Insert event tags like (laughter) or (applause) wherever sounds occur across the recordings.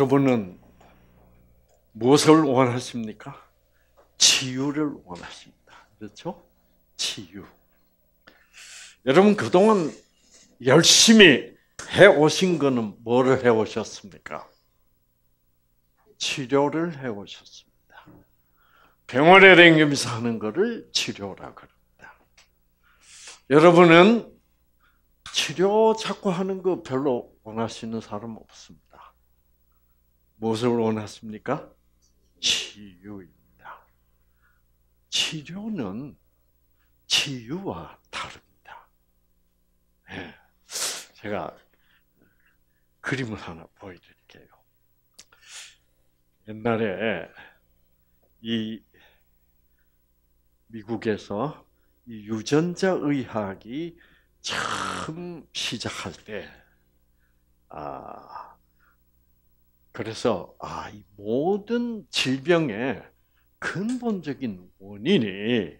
여러분은 무엇을 원하십니까? 치유를 원하십니다. 그렇죠? 치유. 여러분 그동안 열심히 해 오신 거는 뭐를 해 오셨습니까? 치료를 해 오셨습니다. 병원에 댕기면서 하는 거를 치료라 그럽니다. 여러분은 치료 자꾸 하는 거 별로 원하시는 사람 없습니다. 무엇을 원하십니까? 치유입니다. 치료는 치유와 다릅니다. 네. 제가 그림을 하나 보여드릴게요. 옛날에 이 미국에서 이 유전자 의학이 처음 시작할 때, 아, 그래서 아, 이 모든 질병의 근본적인 원인이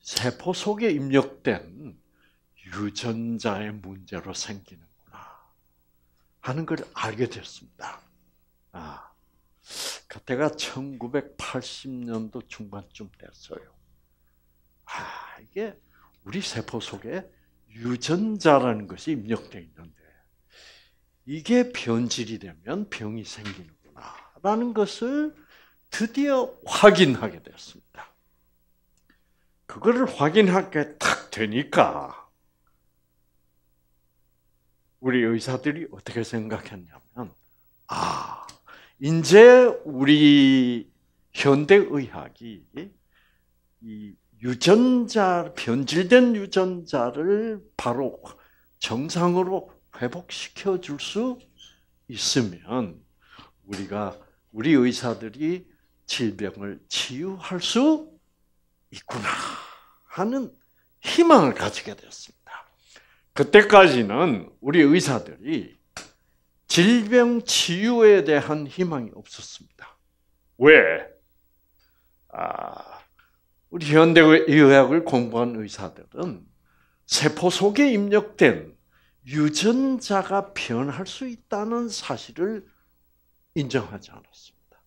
세포 속에 입력된 유전자의 문제로 생기는구나 하는 걸 알게 됐습니다. 아, 그때가 1980년도 중반쯤 됐어요. 아, 이게 우리 세포 속에 유전자라는 것이 입력되어 있는데 이게 변질이 되면 병이 생기는구나라는 것을 드디어 확인하게 되었습니다. 그거를 확인하게 탁 되니까 우리 의사들이 어떻게 생각했냐면 아 이제 우리 현대 의학이 이 유전자 변질된 유전자를 바로 정상으로 회복시켜 줄 수 있으면 우리가 우리 의사들이 질병을 치유할 수 있구나 하는 희망을 가지게 되었습니다. 그때까지는 우리 의사들이 질병 치유에 대한 희망이 없었습니다. 왜? 아, 우리 현대의학을 공부한 의사들은 세포 속에 입력된 유전자가 변할 수 있다는 사실을 인정하지 않았습니다.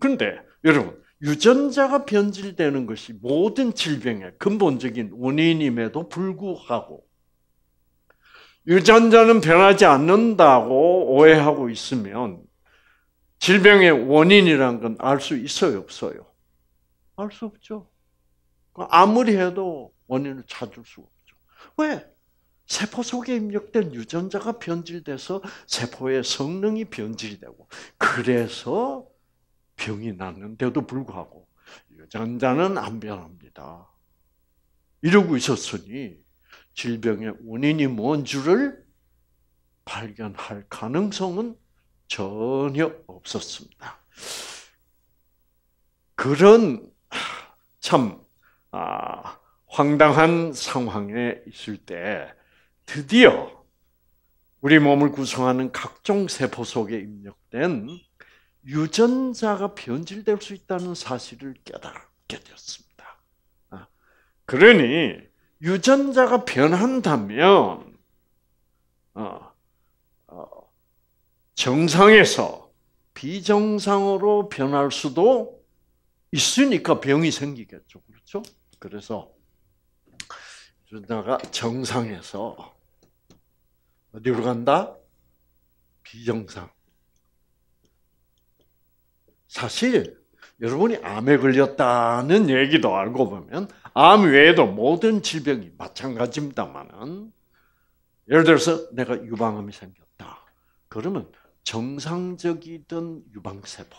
그런데 여러분 유전자가 변질되는 것이 모든 질병의 근본적인 원인임에도 불구하고 유전자는 변하지 않는다고 오해하고 있으면 질병의 원인이란 건 알 수 있어요, 없어요? 알 수 없죠. 아무리 해도 원인을 찾을 수 없죠. 왜? 세포 속에 입력된 유전자가 변질돼서 세포의 성능이 변질되고 그래서 병이 났는데도 불구하고 유전자는 안 변합니다. 이러고 있었으니 질병의 원인이 뭔 줄을 발견할 가능성은 전혀 없었습니다. 그런 참 아, 황당한 상황에 있을 때 드디어 우리 몸을 구성하는 각종 세포 속에 입력된 유전자가 변질될 수 있다는 사실을 깨닫게 되었습니다. 아, 그러니 유전자가 변한다면 어, 어, 정상에서 비정상으로 변할 수도 있으니까 병이 생기겠죠, 그렇죠? 그래서 유전자가 정상에서 어디로 간다? 비정상. 사실 여러분이 암에 걸렸다는 얘기도 알고 보면 암 외에도 모든 질병이 마찬가지입니다만은 예를 들어서 내가 유방암이 생겼다. 그러면 정상적이던 유방세포,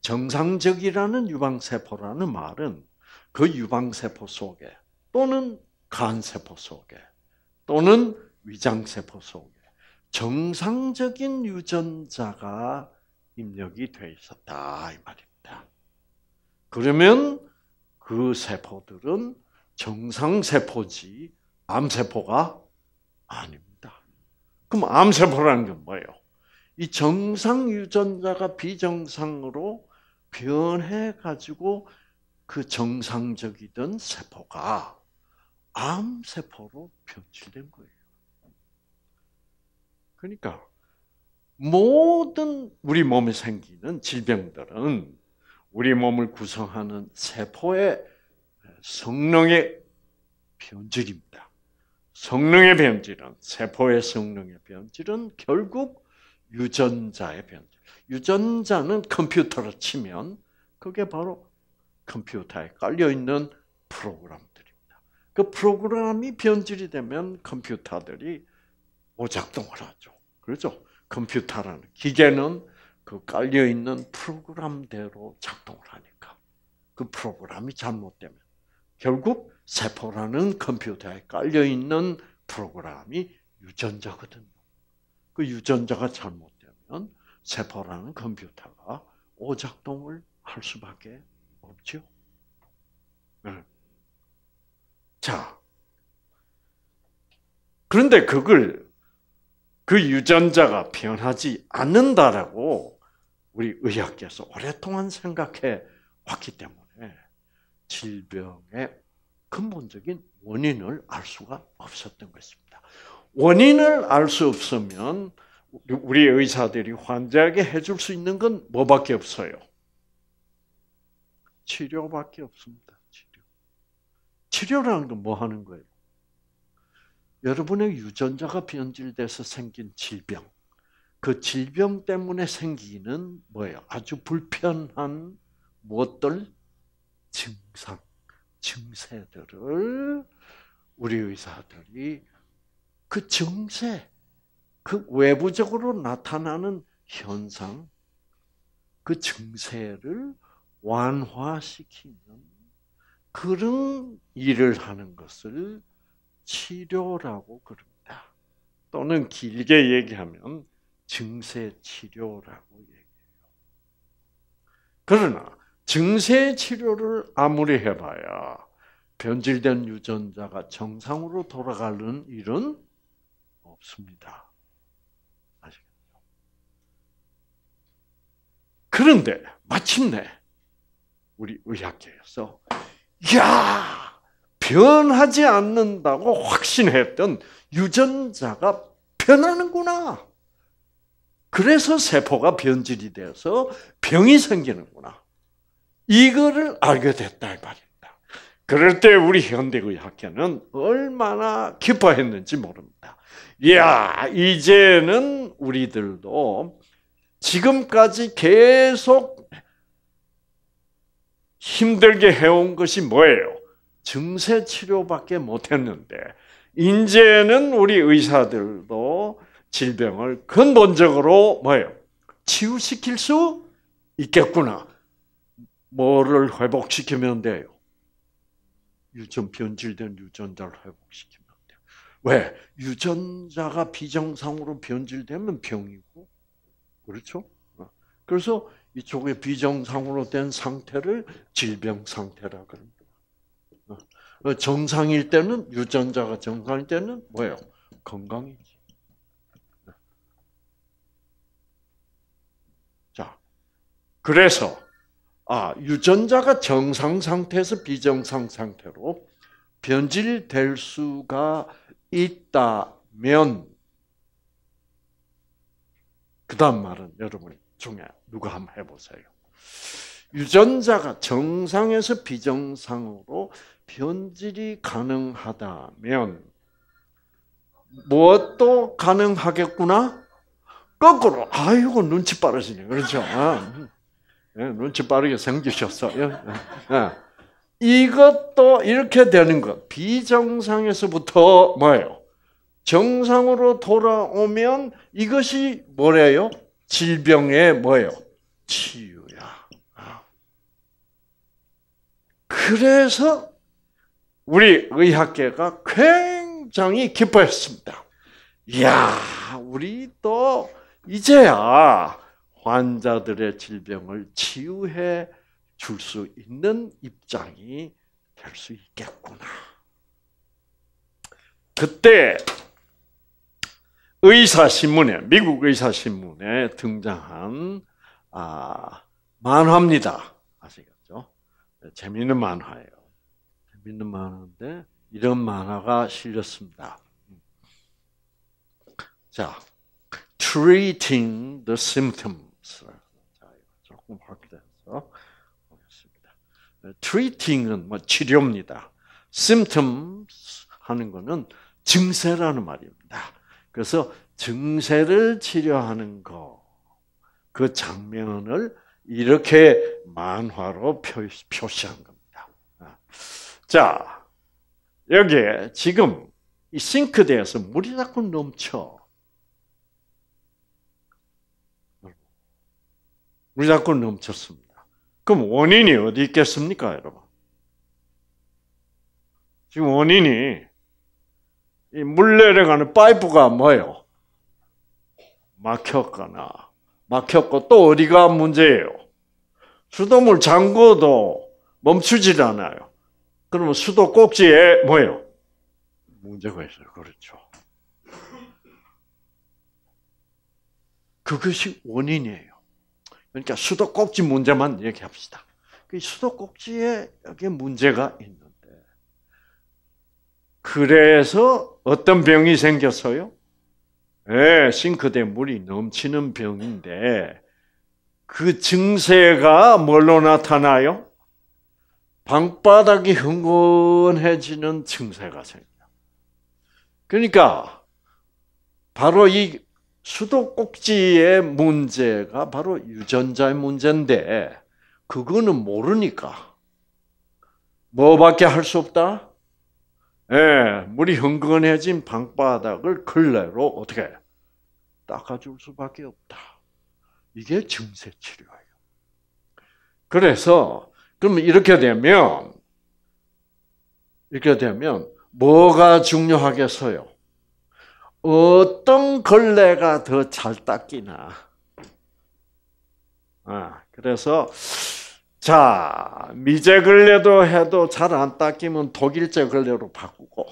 정상적이라는 유방세포라는 말은 그 유방세포 속에 또는 간세포 속에 또는 위장세포 속에 정상적인 유전자가 입력이 돼 있었다 이 말입니다. 그러면 그 세포들은 정상 세포지 암세포가 아닙니다. 그럼 암세포라는 건 뭐예요? 이 정상 유전자가 비정상으로 변해 가지고 그 정상적이던 세포가 암세포로 변질된 거예요. 그러니까 모든 우리 몸에 생기는 질병들은 우리 몸을 구성하는 세포의 성능의 변질입니다. 성능의 변질은 세포의 성능의 변질은 결국 유전자의 변질. 유전자는 컴퓨터로 치면 그게 바로 컴퓨터에 깔려 있는 프로그램들입니다. 그 프로그램이 변질이 되면 컴퓨터들이 어, 작동을 하죠. 그렇죠? 컴퓨터라는 기계는 그 깔려 있는 프로그램대로 작동을 하니까 그 프로그램이 잘못되면 결국 세포라는 컴퓨터에 깔려 있는 프로그램이 유전자거든요. 그 유전자가 잘못되면 세포라는 컴퓨터가 오작동을 할 수밖에 없죠. 네. 자, 그런데 그걸 그 유전자가 변하지 않는다라고 우리 의학계에서 오랫동안 생각해 왔기 때문에 질병의 근본적인 원인을 알 수가 없었던 것입니다. 원인을 알 수 없으면 우리 의사들이 환자에게 해줄 수 있는 건 뭐밖에 없어요? 치료밖에 없습니다. 치료. 치료라는 건 뭐 하는 거예요? 여러분의 유전자가 변질돼서 생긴 질병, 그 질병 때문에 생기는 뭐예요? 아주 불편한 무엇들? 증상, 증세들을 우리 의사들이 그 증세, 그 외부적으로 나타나는 현상, 그 증세를 완화시키는 그런 일을 하는 것을 치료라고 그럽니다. 또는 길게 얘기하면 증세 치료라고 얘기해요. 그러나 증세 치료를 아무리 해봐야 변질된 유전자가 정상으로 돌아가는 일은 없습니다. 아시겠죠? 그런데 마침내 우리 의학계에서 야 변하지 않는다고 확신했던 유전자가 변하는구나. 그래서 세포가 변질이 되어서 병이 생기는구나. 이거를 알게 됐다 이 말입니다. 그럴 때 우리 현대의학계는 얼마나 기뻐했는지 모릅니다. 이야 이제는 우리들도 지금까지 계속 힘들게 해온 것이 뭐예요? 증세 치료밖에 못했는데 이제는 우리 의사들도 질병을 근본적으로 뭐예요? 치유시킬 수 있겠구나. 뭐를 회복시키면 돼요? 유전 변질된 유전자를 회복시키면 돼요. 왜? 유전자가 비정상으로 변질되면 병이고 그렇죠? 그래서 이쪽에 비정상으로 된 상태를 질병 상태라 그럽니다. 어, 정상일 때는 유전자가 정상일 때는 뭐예요? 건강이지. 자, 그래서 아 유전자가 정상 상태에서 비정상 상태로 변질될 수가 있다면 그다음 말은 여러분 중에 누가 한번 해보세요. 유전자가 정상에서 비정상으로 변질이 가능하다면 무엇도 가능하겠구나? 거꾸로 아이고 눈치 빠르시네 그렇죠? 아. 예, 눈치 빠르게 생기셨어요. 예, 예. 이것도 이렇게 되는 것 비정상에서부터 뭐예요? 정상으로 돌아오면 이것이 뭐래요? 질병의 뭐예요? 치유야. 아. 그래서 우리 의학계가 굉장히 기뻐했습니다. 이야, 우리 또 이제야 환자들의 질병을 치유해 줄 수 있는 입장이 될 수 있겠구나. 그때 의사신문에, 미국 의사신문에 등장한, 아, 만화입니다. 아시겠죠? 재미있는 만화예요. 재밌는 만화인데 이런 만화가 실렸습니다. 자, treating the symptoms. 자, 조금 확대해서 보겠습니다. treating은 뭐 치료입니다. symptoms 하는 거는 증세라는 말입니다. 그래서 증세를 치료하는 거, 그 장면을 이렇게 만화로 표시한 거. 자, 여기에 지금 이 싱크대에서 물이 자꾸 넘쳐. 물이 자꾸 넘쳤습니다. 그럼 원인이 어디 있겠습니까, 여러분? 지금 원인이 이 물 내려가는 파이프가 뭐예요? 막혔거나 막혔고 또 어디가 문제예요? 수돗물 잠궈도 멈추질 않아요. 그러면 수도 꼭지에 뭐예요? 문제가 있어요. 그렇죠. 그것이 원인이에요. 그러니까 수도 꼭지 문제만 얘기합시다. 그 수도 꼭지에 여기 문제가 있는데 그래서 어떤 병이 생겼어요? 네, 예, 싱크대 물이 넘치는 병인데 그 증세가 뭘로 나타나요? 방바닥이 흥건해지는 증세가 생겨. 그러니까 바로 이 수도꼭지의 문제가 바로 유전자의 문제인데 그거는 모르니까 뭐밖에 할 수 없다. 예, 물이 흥건해진 방바닥을 근래로 어떻게 닦아줄 수밖에 없다. 이게 증세 치료예요. 그래서 그럼 이렇게 되면 이렇게 되면 뭐가 중요하겠어요? 어떤 걸레가 더 잘 닦이나? 아, 그래서 자 미제 걸레도 해도 잘 안 닦이면 독일제 걸레로 바꾸고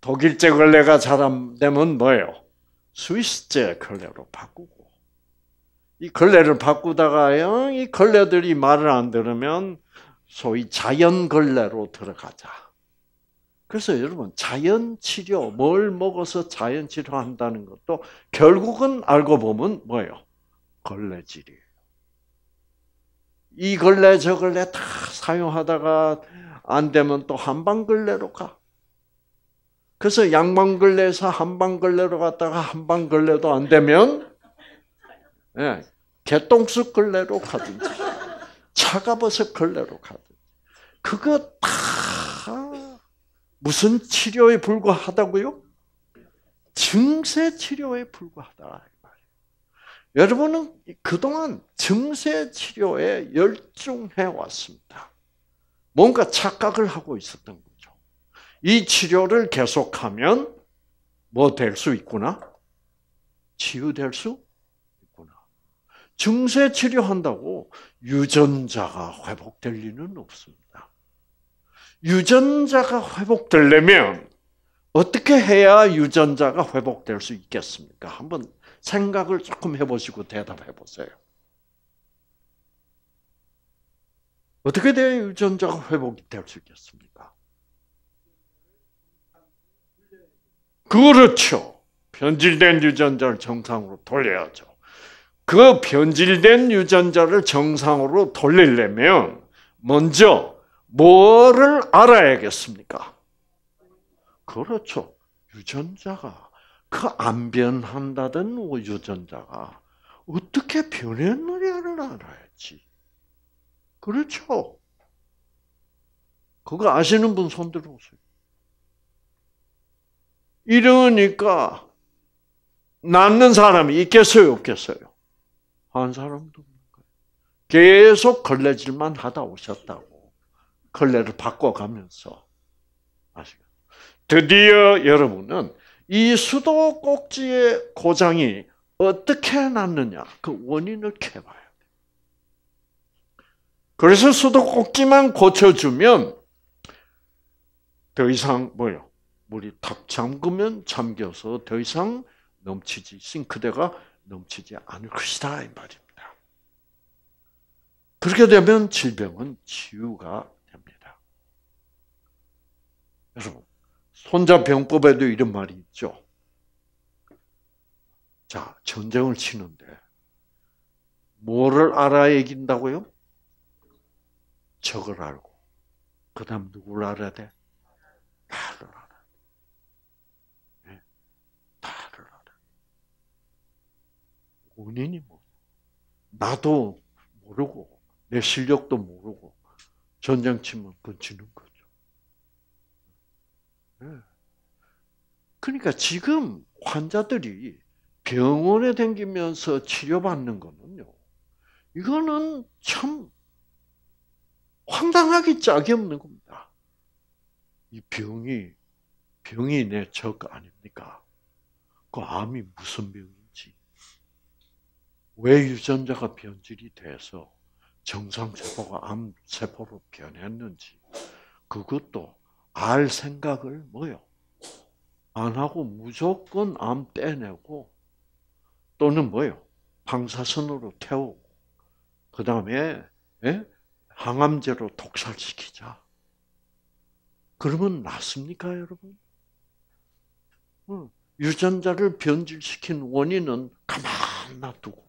독일제 걸레가 잘 안 되면 뭐예요? 스위스제 걸레로 바꾸고 이 걸레를 바꾸다가요, 어, 이 걸레들이 말을 안 들으면 소위 자연 걸레로 들어가자. 그래서 여러분, 자연 치료, 뭘 먹어서 자연 치료한다는 것도 결국은 알고 보면 뭐예요? 걸레질이에요. 이 걸레, 저 걸레 다 사용하다가 안 되면 또 한방 걸레로 가. 그래서 양방 걸레에서 한방 걸레로 갔다가 한방 걸레도 안 되면 예, 개똥쑥 걸레로 가든지 차가버섯 걸레로 가든지 그거 다 무슨 치료에 불과하다고요? 증세 치료에 불과하다. 여러분은 그동안 증세 치료에 열중해 왔습니다. 뭔가 착각을 하고 있었던 거죠. 이 치료를 계속하면 뭐 될 수 있구나? 치유될 수 증세 치료한다고 유전자가 회복될 리는 없습니다. 유전자가 회복되려면 어떻게 해야 유전자가 회복될 수 있겠습니까? 한번 생각을 조금 해보시고 대답해 보세요. 어떻게 돼야 유전자가 회복이 될 수 있겠습니까? 그렇죠. 변질된 유전자를 정상으로 돌려야죠. 그 변질된 유전자를 정상으로 돌리려면 먼저 뭐를 알아야겠습니까? 그렇죠. 유전자가 그 안 변한다던 유전자가 어떻게 변했느냐를 알아야지. 그렇죠. 그거 아시는 분손 들어보세요. 이러니까 낳는 사람이 있겠어요, 없겠어요? 한 사람도 없는 거예요. 계속 걸레질만 하다 오셨다고. 걸레를 바꿔가면서. 아시죠 드디어 여러분은 이 수도 꼭지의 고장이 어떻게 났느냐 그 원인을 캐봐야 돼 그래서 수도 꼭지만 고쳐주면 더 이상 뭐요 물이 탁 잠그면 잠겨서 더 이상 넘치지 싱크대가 넘치지 않을 것이다 이 말입니다. 그렇게 되면 질병은 치유가 됩니다. 여러분 손자병법에도 이런 말이 있죠. 자 전쟁을 치는데 뭐를 알아야 이긴다고요? 적을 알고 그 다음 누구를 알아야 돼? 나를 알아. 원인이 뭐냐. 나도 모르고, 내 실력도 모르고, 전쟁 치면 건치는 거죠. 예. 그러니까 지금 환자들이 병원에 댕기면서 치료받는 거는요, 이거는 참 황당하기 짝이 없는 겁니다. 이 병이, 병이 내 적 아닙니까? 그 암이 무슨 병이 왜 유전자가 변질이 돼서 정상세포가 암세포로 변했는지 그것도 알 생각을 뭐요? 안 하고 무조건 암 빼내고 또는 뭐요? 방사선으로 태우고 그 다음에 예? 항암제로 독살시키자. 그러면 낫습니까, 여러분? 어, 유전자를 변질시킨 원인은 가만 놔두고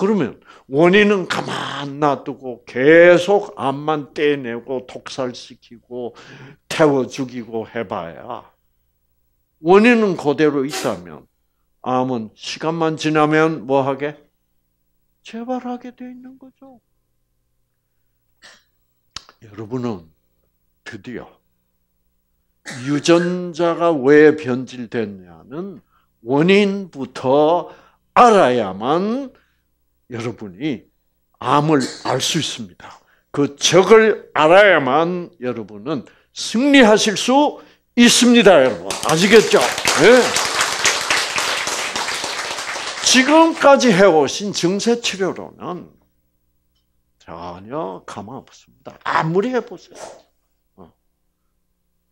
그러면 원인은 가만 놔두고 계속 암만 떼내고 독살시키고 태워 죽이고 해봐야 원인은 그대로 있다면 암은 시간만 지나면 뭐하게? 재발하게 돼 있는 거죠. 여러분은 드디어 유전자가 왜 변질됐냐는 원인부터 알아야만 여러분이 암을 알 수 있습니다. 그 적을 알아야만 여러분은 승리하실 수 있습니다, 여러분. 아시겠죠? 네. 지금까지 해오신 증세 치료로는 전혀 감없습니다. 아무리 해보세요. 어.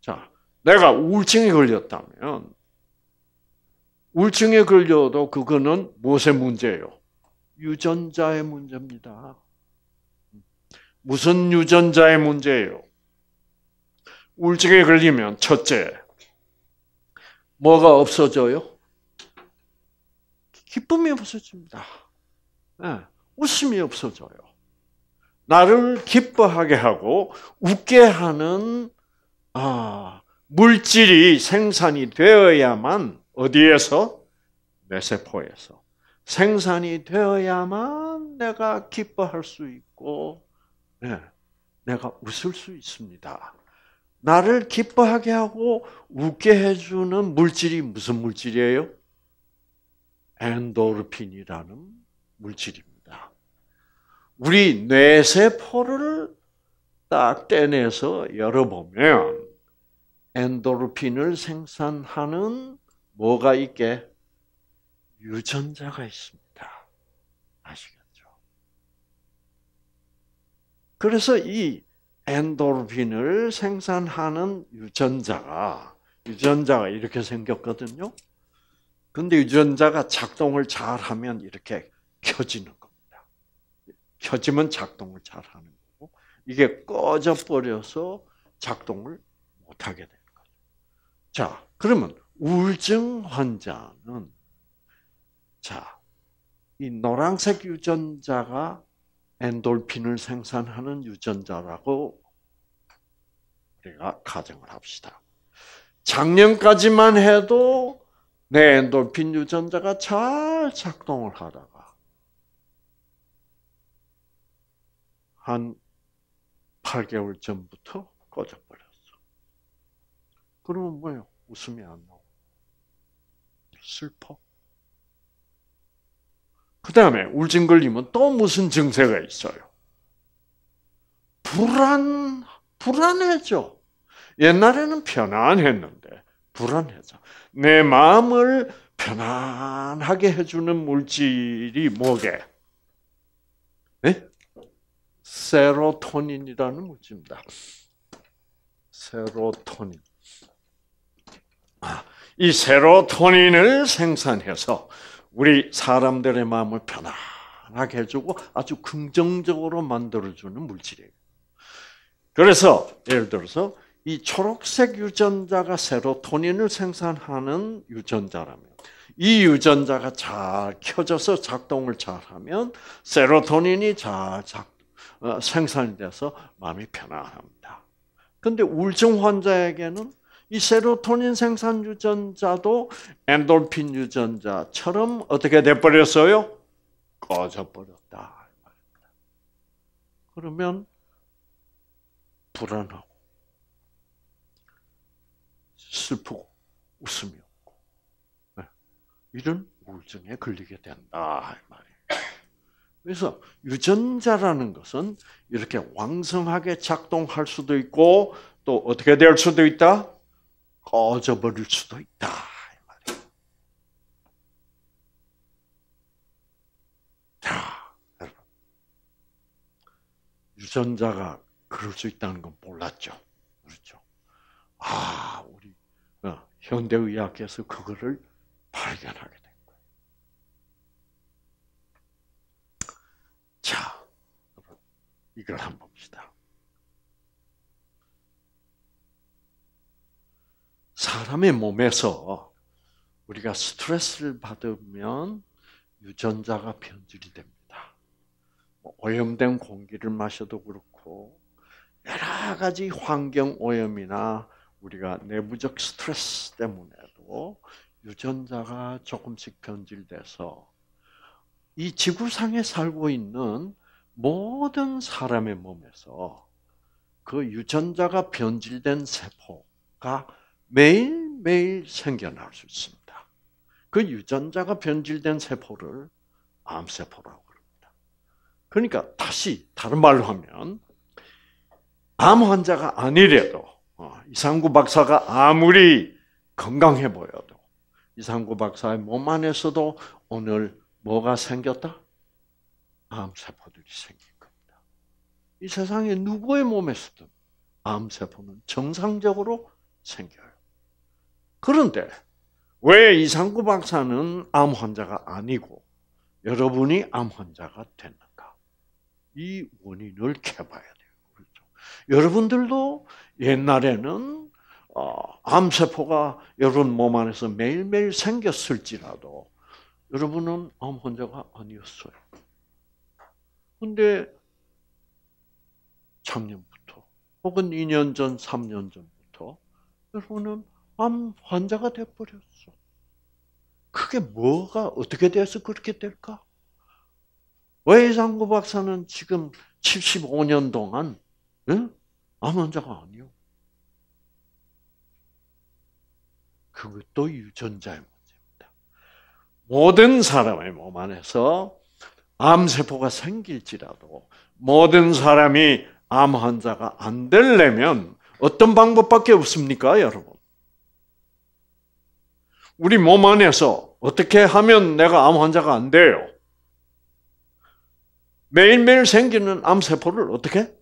자, 내가 우울증에 걸렸다면 우울증에 걸려도 그거는 무엇의 문제예요? 유전자의 문제입니다. 무슨 유전자의 문제예요? 울증에 걸리면 첫째, 뭐가 없어져요? 기쁨이 없어집니다. 네. 웃음이 없어져요. 나를 기뻐하게 하고 웃게 하는 아, 물질이 생산이 되어야만 어디에서 내 세포에서 생산이 되어야만 내가 기뻐할 수 있고, 네, 내가 웃을 수 있습니다. 나를 기뻐하게 하고 웃게 해주는 물질이 무슨 물질이에요? 엔도르핀이라는 물질입니다. 우리 뇌세포를 딱 떼내서 열어보면 엔도르핀을 생산하는 뭐가 있게? 유전자가 있습니다. 아시겠죠? 그래서 이 엔도르핀을 생산하는 유전자가 유전자가 이렇게 생겼거든요. 근데 유전자가 작동을 잘 하면 이렇게 켜지는 겁니다. 켜지면 작동을 잘 하는 거고, 이게 꺼져 버려서 작동을 못 하게 되는 거죠. 자, 그러면 우울증 환자는 자, 이 노란색 유전자가 엔돌핀을 생산하는 유전자라고 우리가 가정을 합시다. 작년까지만 해도 내 엔돌핀 유전자가 잘 작동을 하다가 한 8개월 전부터 꺼져버렸어. 그러면 뭐예요? 웃음이 안 나오고 슬퍼. 그 다음에 울증 걸리면 또 무슨 증세가 있어요? 불안, 불안해져. 옛날에는 편안했는데 불안해져. 내 마음을 편안하게 해주는 물질이 뭐게? 네? 세로토닌이라는 물질입니다. 세로토닌. 아, 이 세로토닌을 생산해서 우리 사람들의 마음을 편안하게 해주고 아주 긍정적으로 만들어주는 물질이에요. 그래서 예를 들어서 이 초록색 유전자가 세로토닌을 생산하는 유전자라면 이 유전자가 잘 켜져서 작동을 잘하면 세로토닌이 잘 작, 어, 생산돼서 마음이 편안합니다. 근데 우울증 환자에게는 이 세로토닌 생산 유전자도 엔돌핀 유전자처럼 어떻게 돼버렸어요? 꺼져버렸다. 그러면 불안하고 슬프고 웃음이 없고 네, 이런 우울증에 걸리게 된다. 그래서 유전자라는 것은 이렇게 왕성하게 작동할 수도 있고 또 어떻게 될 수도 있다? 꺼져버릴 수도 있다. 자, 여러분. 유전자가 그럴 수 있다는 건 몰랐죠. 그렇죠. 아, 우리 어, 현대의학에서 그거를 발견하게 된 거예요. 자, 여러분. 이걸 한번 사람의 몸에서 우리가 스트레스를 받으면 유전자가 변질이 됩니다. 뭐 오염된 공기를 마셔도 그렇고 여러 가지 환경 오염이나 우리가 내부적 스트레스 때문에도 유전자가 조금씩 변질돼서 이 지구상에 살고 있는 모든 사람의 몸에서 그 유전자가 변질된 세포가 매일매일 생겨날 수 있습니다. 그 유전자가 변질된 세포를 암세포라고 합니다. 그러니까 다시 다른 말로 하면 암 환자가 아니래도 어, 이상구 박사가 아무리 건강해 보여도 이상구 박사의 몸 안에서도 오늘 뭐가 생겼다? 암세포들이 생긴 겁니다. 이 세상에 누구의 몸에서도 암세포는 정상적으로 생겨요. 그런데 왜 이상구 박사는 암 환자가 아니고 여러분이 암 환자가 됐는가? 이 원인을 캐봐야 돼요. 그렇죠? 여러분들도 옛날에는 어, 암세포가 여러분 몸 안에서 매일매일 생겼을지라도 여러분은 암 환자가 아니었어요. 근데 3년부터 혹은 2년 전, 3년 전부터 여러분은 암 환자가 돼버렸어. 그게 뭐가 어떻게 돼서 그렇게 될까? 왜 이상구 박사는 지금 75년 동안 응? 암 환자가 아니요? 그것도 유전자의 문제입니다. 모든 사람의 몸 안에서 암세포가 생길지라도 모든 사람이 암 환자가 안 되려면 어떤 방법밖에 없습니까, 여러분? 우리 몸 안에서 어떻게 하면 내가 암 환자가 안 돼요? 매일매일 생기는 암세포를 어떻게?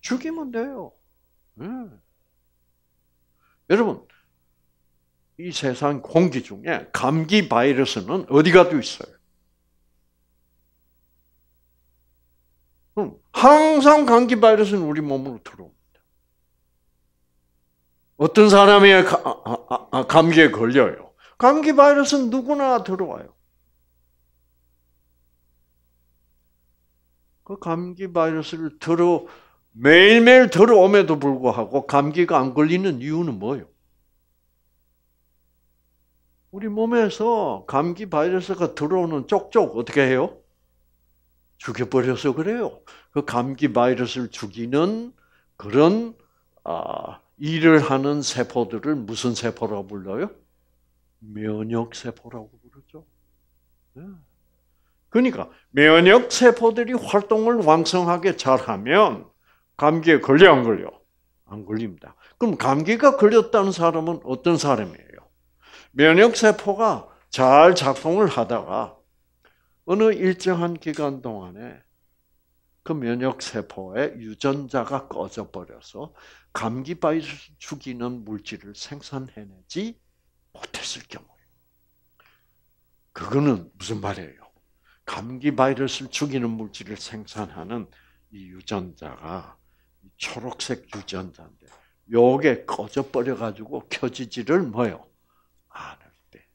죽이면 돼요. 네. 여러분, 이 세상 공기 중에 감기 바이러스는 어디 가도 있어요. 음, 항상 감기 바이러스는 우리 몸으로 들어옵니다. 어떤 사람이 아, 아, 아, 감기에 걸려요. 감기 바이러스는 누구나 들어와요. 그 감기 바이러스를 들어 매일매일 들어옴에도 불구하고 감기가 안 걸리는 이유는 뭐예요? 우리 몸에서 감기 바이러스가 들어오는 쪽쪽 어떻게 해요? 죽여버려서 그래요. 그 감기 바이러스를 죽이는 그런 아, 일을 하는 세포들을 무슨 세포라고 불러요? 면역 세포라고 부르죠. 네. 그러니까 면역 세포들이 활동을 왕성하게 잘하면 감기에 걸려 안 걸려? 안 걸립니다. 그럼 감기가 걸렸다는 사람은 어떤 사람이에요? 면역 세포가 잘 작동을 하다가 어느 일정한 기간 동안에 그 면역 세포의 유전자가 꺼져 버려서 감기 바이러스 죽이는 물질을 생산해내지 못했을 경우에 그거는 무슨 말이에요? 감기 바이러스를 죽이는 물질을 생산하는 이 유전자가 초록색 유전자인데 요게 꺼져 버려 가지고 켜지지를 뭐요 않을 때.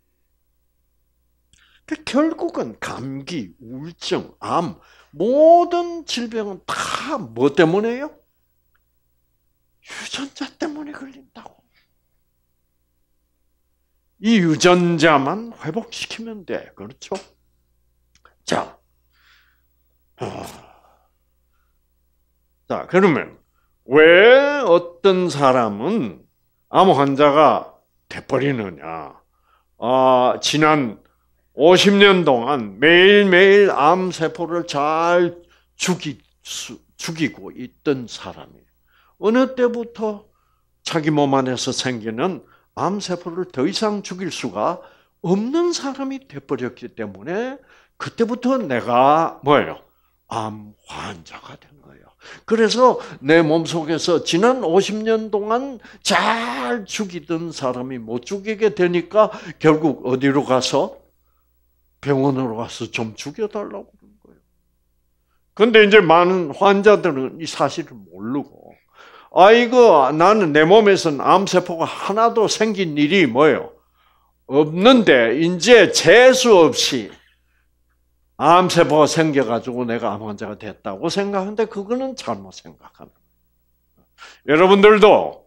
그 결국은 감기, 우울증, 암 모든 질병은 다 뭐 때문에요? 유전자 때문에 걸린다고. 이 유전자만 회복시키면 돼. 그렇죠? 자, 어. 자, 그러면 왜 어떤 사람은 암 환자가 돼버리느냐? 아, 지난 50년 동안 매일매일 암세포를 잘 죽이, 죽이고 있던 사람이 어느 때부터 자기 몸 안에서 생기는 암세포를 더 이상 죽일 수가 없는 사람이 돼버렸기 때문에 그때부터 내가 뭐예요? 암 환자가 된 거예요. 그래서 내 몸속에서 지난 50년 동안 잘 죽이던 사람이 못 죽이게 되니까 결국 어디로 가서 병원으로 가서 좀 죽여달라고 그런 거예요. 근데 이제 많은 환자들은 이 사실을 모르고 아이고 나는 내몸에선 암세포가 하나도 생긴 일이 뭐예요? 없는데 이제 재수 없이 암세포가 생겨가지고 내가 암 환자가 됐다고 생각하는데 그거는 잘못 생각하는 거예요. 여러분들도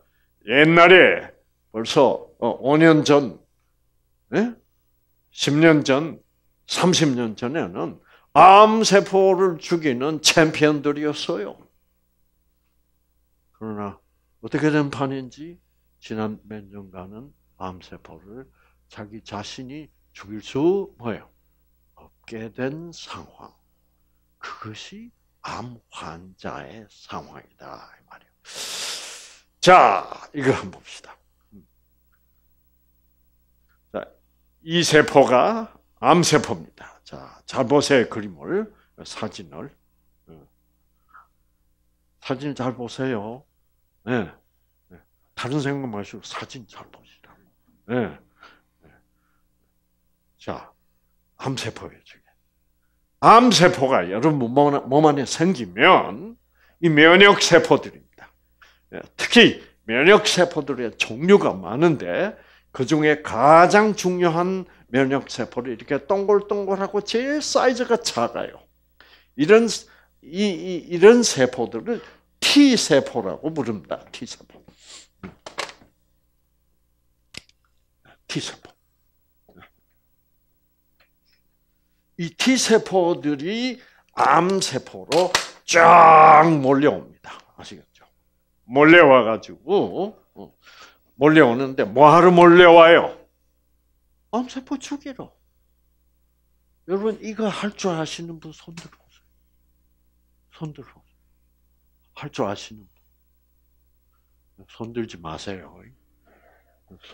옛날에 벌써 5년 어, 전, 10년 예? 전, 30년 전에는 암세포를 죽이는 챔피언들이었어요. 그러나 어떻게 된 판인지 지난 몇 년간은 암세포를 자기 자신이 죽일 수 뭐예요? 없게 된 상황. 그것이 암 환자의 상황이다 이 말이에요. 자, 이거 한번 봅시다. 음. 자, 이 세포가 암 세포입니다. 자, 잘 보세요 그림을 사진을 어. 사진 잘 보세요. 네. 다른 생각 마시고 사진 잘 보시라. 네. 자, 암세포예요, 저게. 암세포가 여러분 몸 안에 생기면 이 면역세포들입니다. 특히 면역세포들의 종류가 많은데 그 중에 가장 중요한 면역세포를 이렇게 동글동글하고 제일 사이즈가 작아요. 이런, 이, 이런 세포들을 T세포라고 부릅니다. T세포. T세포. 이 T세포들이 암세포로 쫙 몰려옵니다. 아시겠죠? 몰려와가지고, 어, 몰려오는데 뭐하러 몰려와요? 암세포 죽이러. 여러분, 이거 할 줄 아시는 분 손 들어 보세요. 손 들어 할줄 아시는 분. 손들지 마세요.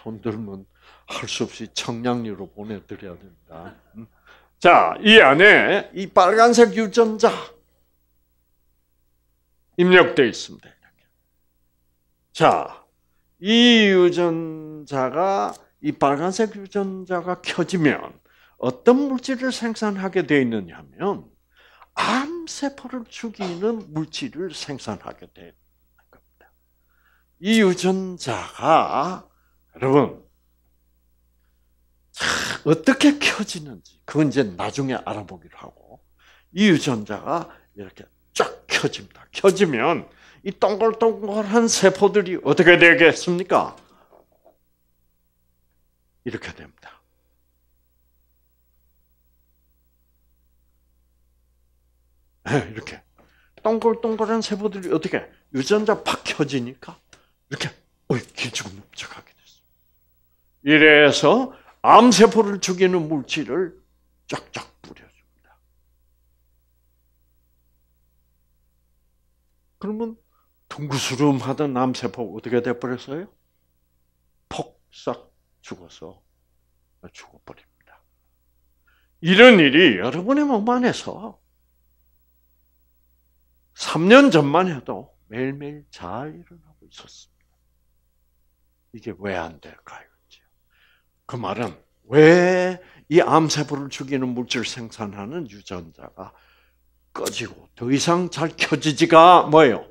손들면 할 수 없이 청량리로 보내드려야 됩니다. 음. 자, 이 안에 이 빨간색 유전자 입력되어 있습니다. 자, 이 유전자가 이 빨간색 유전자가 켜지면 어떤 물질을 생산하게 되어 있느냐면 암세포를 죽이는 물질을 생산하게 된 겁니다. 이 유전자가, 여러분, 어떻게 켜지는지, 그건 이제 나중에 알아보기로 하고, 이 유전자가 이렇게 쫙 켜집니다. 켜지면, 이 동글동글한 세포들이 어떻게 되겠습니까? 이렇게 됩니다. 네, 이렇게. 동글동글한 세포들이 어떻게 유전자 팍 켜지니까 이렇게 어이 길쭉길적하게 됐어. 이래서 암세포를 죽이는 물질을 쫙쫙 뿌려줍니다. 그러면 둥그스름하던 암세포 어떻게 돼버렸어요? 폭삭 죽어서 죽어버립니다. 이런 일이 여러분의 몸 안에서 3년 전만 해도 매일매일 잘 일어나고 있었습니다. 이게 왜 안 될까요? 그 말은 왜 이 암세포를 죽이는 물질 생산하는 유전자가 꺼지고 더 이상 잘 켜지지가 뭐예요?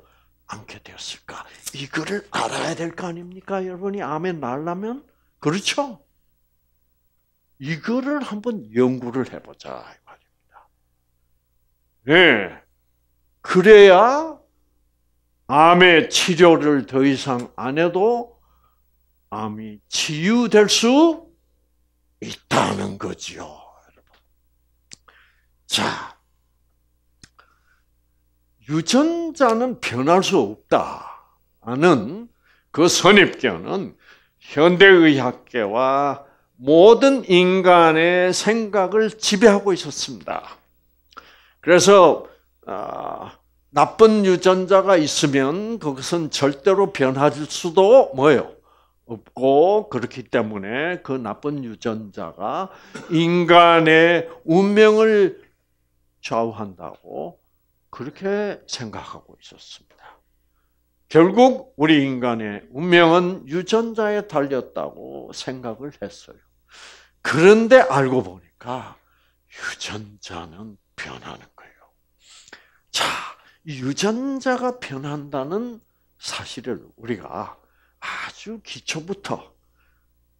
않게 되었을까? 이거를 알아야 될 거 아닙니까? 여러분이 암에 날라면 그렇죠? 이거를 한번 연구를 해보자 이 말입니다. 네, 그래야 암의 치료를 더 이상 안 해도 암이 치유될 수 있다는 거죠. 자, 유전자는 변할 수 없다는 그 선입견은 현대의학계와 모든 인간의 생각을 지배하고 있었습니다. 그래서 아, 나쁜 유전자가 있으면 그것은 절대로 변화질 수도 뭐예요? 없고 그렇기 때문에 그 나쁜 유전자가 인간의 운명을 좌우한다고 그렇게 생각하고 있었습니다. 결국 우리 인간의 운명은 유전자에 달렸다고 생각을 했어요. 그런데 알고 보니까 유전자는 변하는 자, 유전자가 변한다는 사실을 우리가 아주 기초부터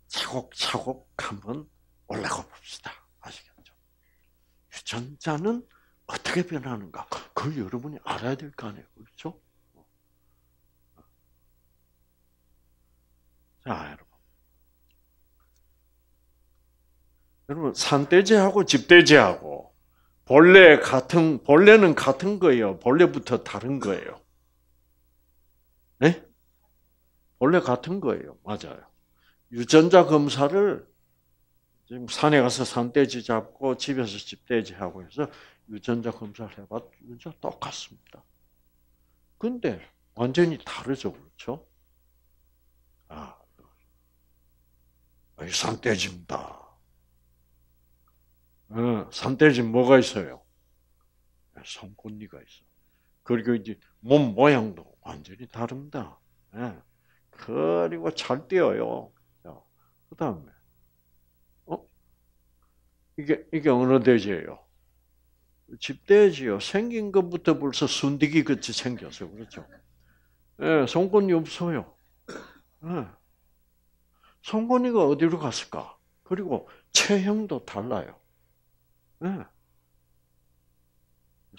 차곡차곡 한번 올라가 봅시다. 아시겠죠? 유전자는 어떻게 변하는가? 그걸 여러분이 알아야 될 거 아니에요. 그렇죠? 자, 여러분. 여러분, 산돼지하고 집돼지하고 본래 같은 본래는 같은 거예요. 본래부터 다른 거예요. 네? 본래 같은 거예요. 맞아요. 유전자 검사를 지금 산에 가서 산돼지 잡고 집에서 집돼지 하고 해서 유전자 검사를 해봤 유전자 똑같습니다. 근데 완전히 다르죠, 그렇죠? 아, 산돼지입니다. 어, 산돼지 뭐가 있어요? 손꽃니가 있어. 그리고 이제 몸 모양도 완전히 다릅니다. 예. 그리고 잘 뛰어요. 그 다음에, 어? 이게, 이게 어느 돼지예요? 집돼지요. 생긴 것부터 벌써 순디기 같이 생겼어요. 그렇죠? 예, 손권이 없어요. 예. 손권이가 어디로 갔을까? 그리고 체형도 달라요. 네. 예.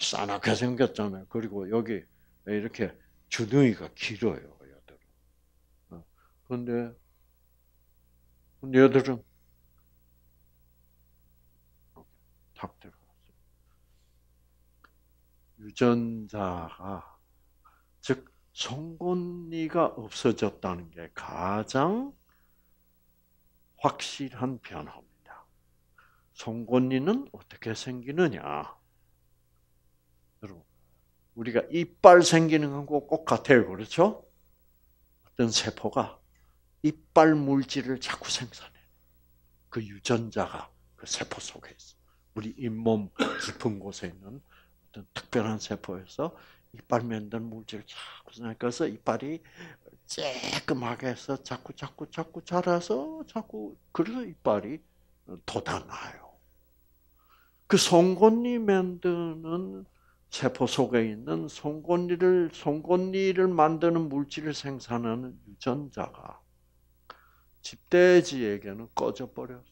싸나게 생겼잖아요. 그리고 여기 이렇게 주둥이가 길어요, 얘들은. 근데, 근데 얘들은 탁 들어갔어요. 유전자가, 즉, 송곳니가 없어졌다는 게 가장 확실한 변화. 송곳니는 어떻게 생기느냐? 여러분, 우리가 이빨 생기는 거하꼭 같아요. 그렇죠? 어떤 세포가 이빨 물질을 자꾸 생산해. 그 유전자가 그 세포 속에 있어. 우리 잇몸 깊은 곳에 있는 어떤 특별한 세포에서 이빨 만든 물질 자꾸 생각해서 이빨이 쬐끔하게 해서 자꾸 자꾸 자꾸 자라서 자꾸 그래서 이빨이 돋아나요. 어, 그 송곳니 만드는 세포 속에 있는 송곳니를 송곳니를 만드는 물질을 생산하는 유전자가 집돼지에게는 꺼져 버렸어.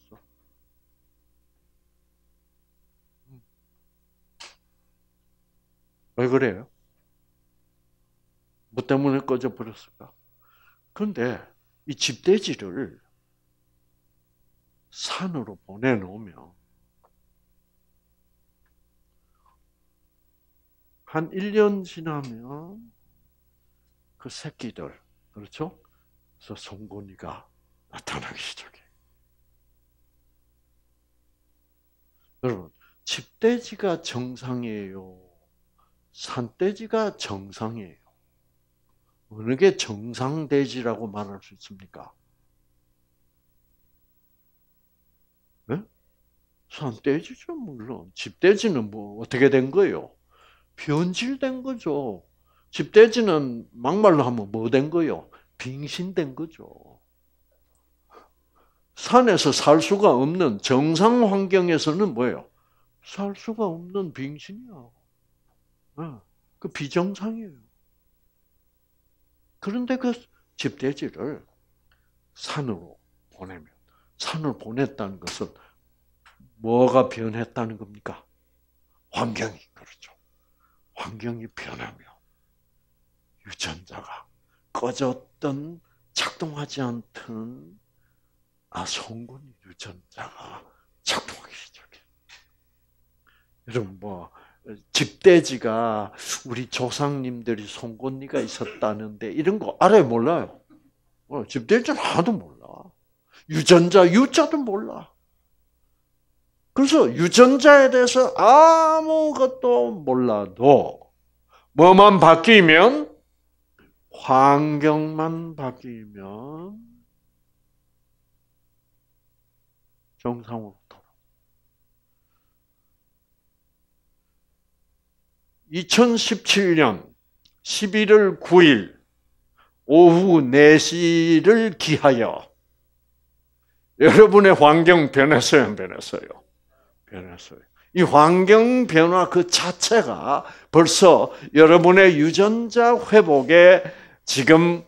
왜 그래요? 뭐 때문에 꺼져 버렸을까? 근데 이 집돼지를 산으로 보내놓으면 한 1년 지나면 그 새끼들, 그렇죠? 그래서 송곳니가 나타나기 시작해. 요 여러분, 집돼지가 정상이에요. 산돼지가 정상이에요. 어느 게 정상돼지라고 말할 수 있습니까? 네? 산돼지죠, 물론. 집돼지는 뭐, 어떻게 된 거예요? 변질된 거죠. 집돼지는 막말로 하면 뭐 된 거요? 빙신된 거죠. 산에서 살 수가 없는 정상 환경에서는 뭐예요? 살 수가 없는 빙신이야. 예, 그 비정상이에요. 그런데 그 집돼지를 산으로 보내면 산을 보냈다는 것은 뭐가 변했다는 겁니까? 환경이 그렇죠. 환경이 변하며 유전자가 꺼졌던 작동하지 않던 아 송군 유전자가 작동하기 시작해. 여러분 뭐 집돼지가 우리 조상님들이 송곳니가 있었다는데 이런 거 알아요 몰라요? 어, 집돼지는 하나도 몰라. 유전자 유자도 몰라. 그래서 유전자에 대해서 아무것도 몰라도 뭐만 바뀌면 환경만 바뀌면 정상으로 돌아. 2017년 11월 9일 오후 4시를 기하여 여러분의 환경 변했어요, 변했어요? 변했어요. 이 환경 변화 그 자체가 벌써 여러분의 유전자 회복에 지금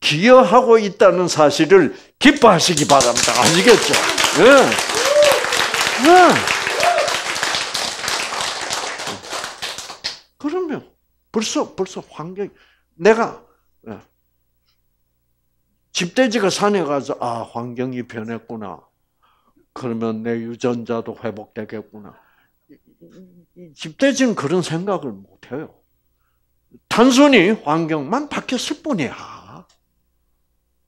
기여하고 있다는 사실을 기뻐하시기 바랍니다. 아시겠죠? 예. 예. 그러면 벌써 벌써 환경 내가 예. 집돼지가 산에 가서 아 환경이 변했구나. 그러면 내 유전자도 회복되겠구나. 집대지는 그런 생각을 못해요. 단순히 환경만 바뀌었을 뿐이야.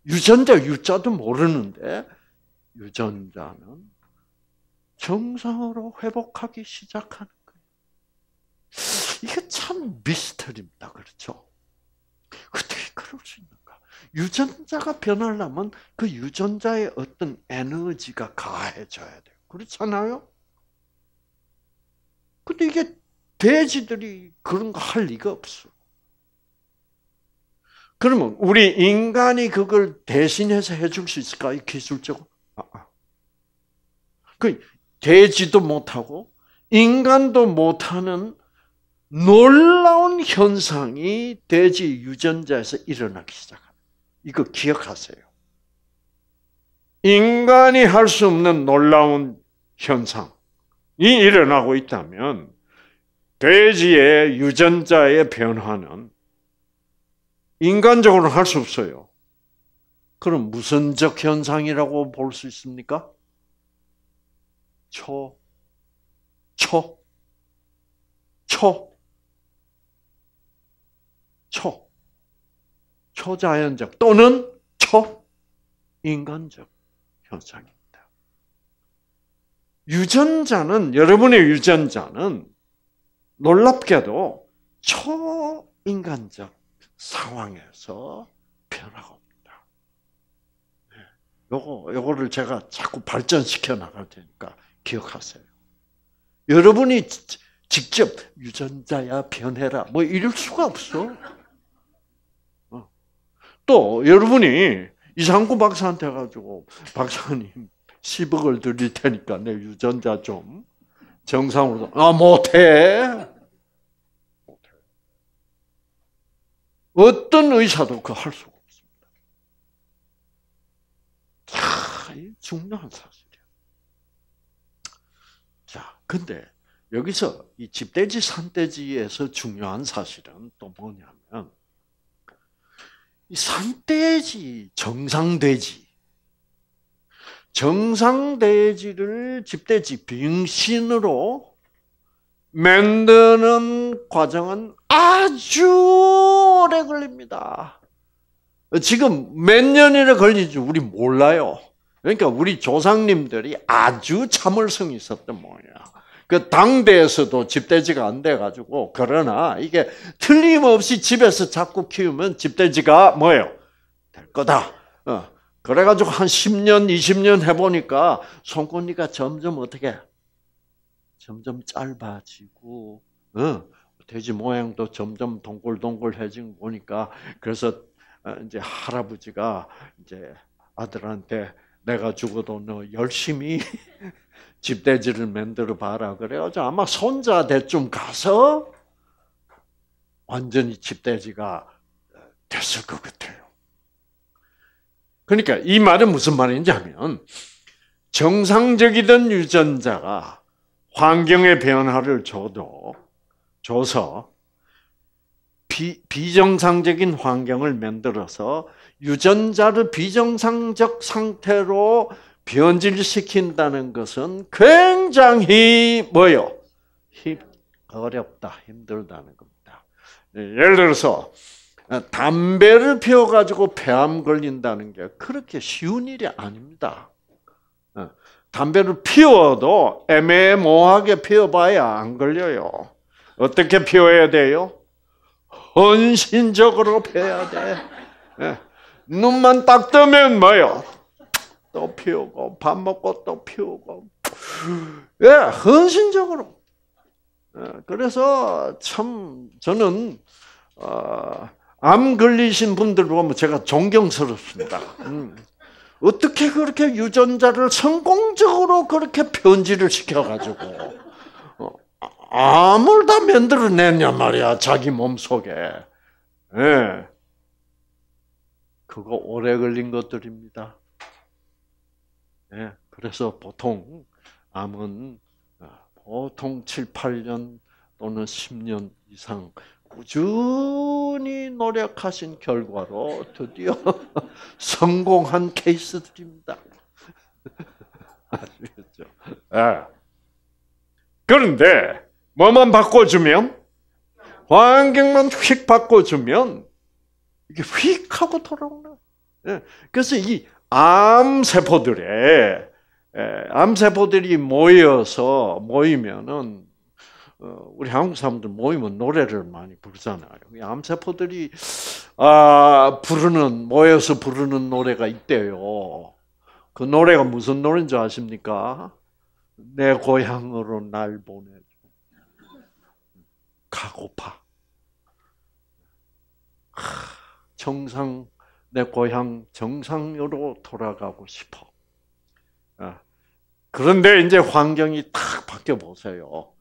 유전자 유자도 모르는데 유전자는 정상으로 회복하기 시작하는 거예요. 이게 참 미스터리입니다. 그렇죠? 어떻게 그럴 수 있나? 유전자가 변하려면 그 유전자의 어떤 에너지가 가해져야 돼요. 그렇잖아요? 근데 이게 돼지들이 그런 거 할 리가 없어. 그러면 우리 인간이 그걸 대신해서 해줄 수 있을까? 이 기술적으로? 아, 아. 그 돼지도 못하고 인간도 못하는 놀라운 현상이 돼지 유전자에서 일어나기 시작합니다. 이거 기억하세요. 인간이 할 수 없는 놀라운 현상이 일어나고 있다면 돼지의 유전자의 변화는 인간적으로는 할수 없어요. 그럼 무선적 현상이라고 볼 수 있습니까? 초, 초, 초, 초. 초자연적 또는 초인간적 현상입니다. 유전자는 여러분의 유전자는 놀랍게도 초인간적 상황에서 변화합니다. 네, 요거 요거를 제가 자꾸 발전시켜 나갈 테니까 기억하세요. 여러분이 직접 유전자야 변해라 뭐 이럴 수가 없어. 또 여러분이 이상구 박사한테 가지고 박사님 10억을 드릴 테니까 내 유전자 좀 정상으로 아 못해 못해 어떤 의사도 그 할 수가 없습니다. 자, 중요한 사실이야. 자, 근데 여기서 이 집돼지 산돼지에서 중요한 사실은 또 뭐냐면 산돼지, 정상돼지. 정상돼지를 집돼지 병신으로 만드는 과정은 아주 오래 걸립니다. 지금 몇 년이나 걸리지 우리 몰라요. 그러니까 우리 조상님들이 아주 참을성이 있었던 모양이야. 그 당대에서도 집돼지가 안 돼가지고 그러나 이게 틀림없이 집에서 자꾸 키우면 집돼지가 뭐예요? 될 거다. 어. 그래가지고 한 10년, 20년 해보니까 손꼽니가 점점 어떻게 점점 짧아지고 어. 돼지 모양도 점점 동글동글해진거 보니까 그래서 어, 이제 할아버지가 이제 아들한테 내가 죽어도 너 열심히 (laughs) 집돼지를 만들어 봐라 그래요. 아마 손자 대쯤 가서 완전히 집돼지가 됐을 것 같아요. 그러니까 이 말은 무슨 말인지 하면 정상적이던 유전자가 환경의 변화를 줘도 줘서 비, 비정상적인 환경을 만들어서 유전자를 비정상적 상태로 변질시킨다는 것은 굉장히 뭐요? 힘, 어렵다, 힘들다는 겁니다. 예를 들어서 어, 담배를 피워가지고 폐암 걸린다는 게 그렇게 쉬운 일이 아닙니다. 어, 담배를 피워도 애매모호하게 피워봐야 안 걸려요. 어떻게 피워야 돼요? 헌신적으로 피워야 돼. 예, 눈만 딱 뜨면 뭐요? 또 피우고 밥 먹고 또 피우고 예 헌신적으로 예, 그래서 참 저는 어, 암 걸리신 분들 보면 제가 존경스럽습니다. 음. 어떻게 그렇게 유전자를 성공적으로 그렇게 편지를 시켜가지고 어, 암을 다 만들어냈냐 말이야 자기 몸 속에. 예. 그거 오래 걸린 것들입니다. 예, 그래서 보통 암은 어, 보통 7, 8년 또는 10년 이상 꾸준히 노력하신 결과로 드디어 (laughs) 성공한 케이스들입니다. (laughs) 아시겠죠? 예. 그런데 뭐만 바꿔주면 환경만 휙 바꿔주면 이게 휙 하고 돌아오는. 예. 그래서 이 암세포들의 예, 암세포들이 모여서 모이면은 어, 우리 한국 사람들 모이면 노래를 많이 부르잖아요. 암세포들이 아, 부르는 모여서 부르는 노래가 있대요. 그 노래가 무슨 노래인지 아십니까? 내 고향으로 날 보내줘. 가고파. 정상 내 고향 정상으로 돌아가고 싶어. 아, 그런데 이제 환경이 탁 바뀌어 보세요.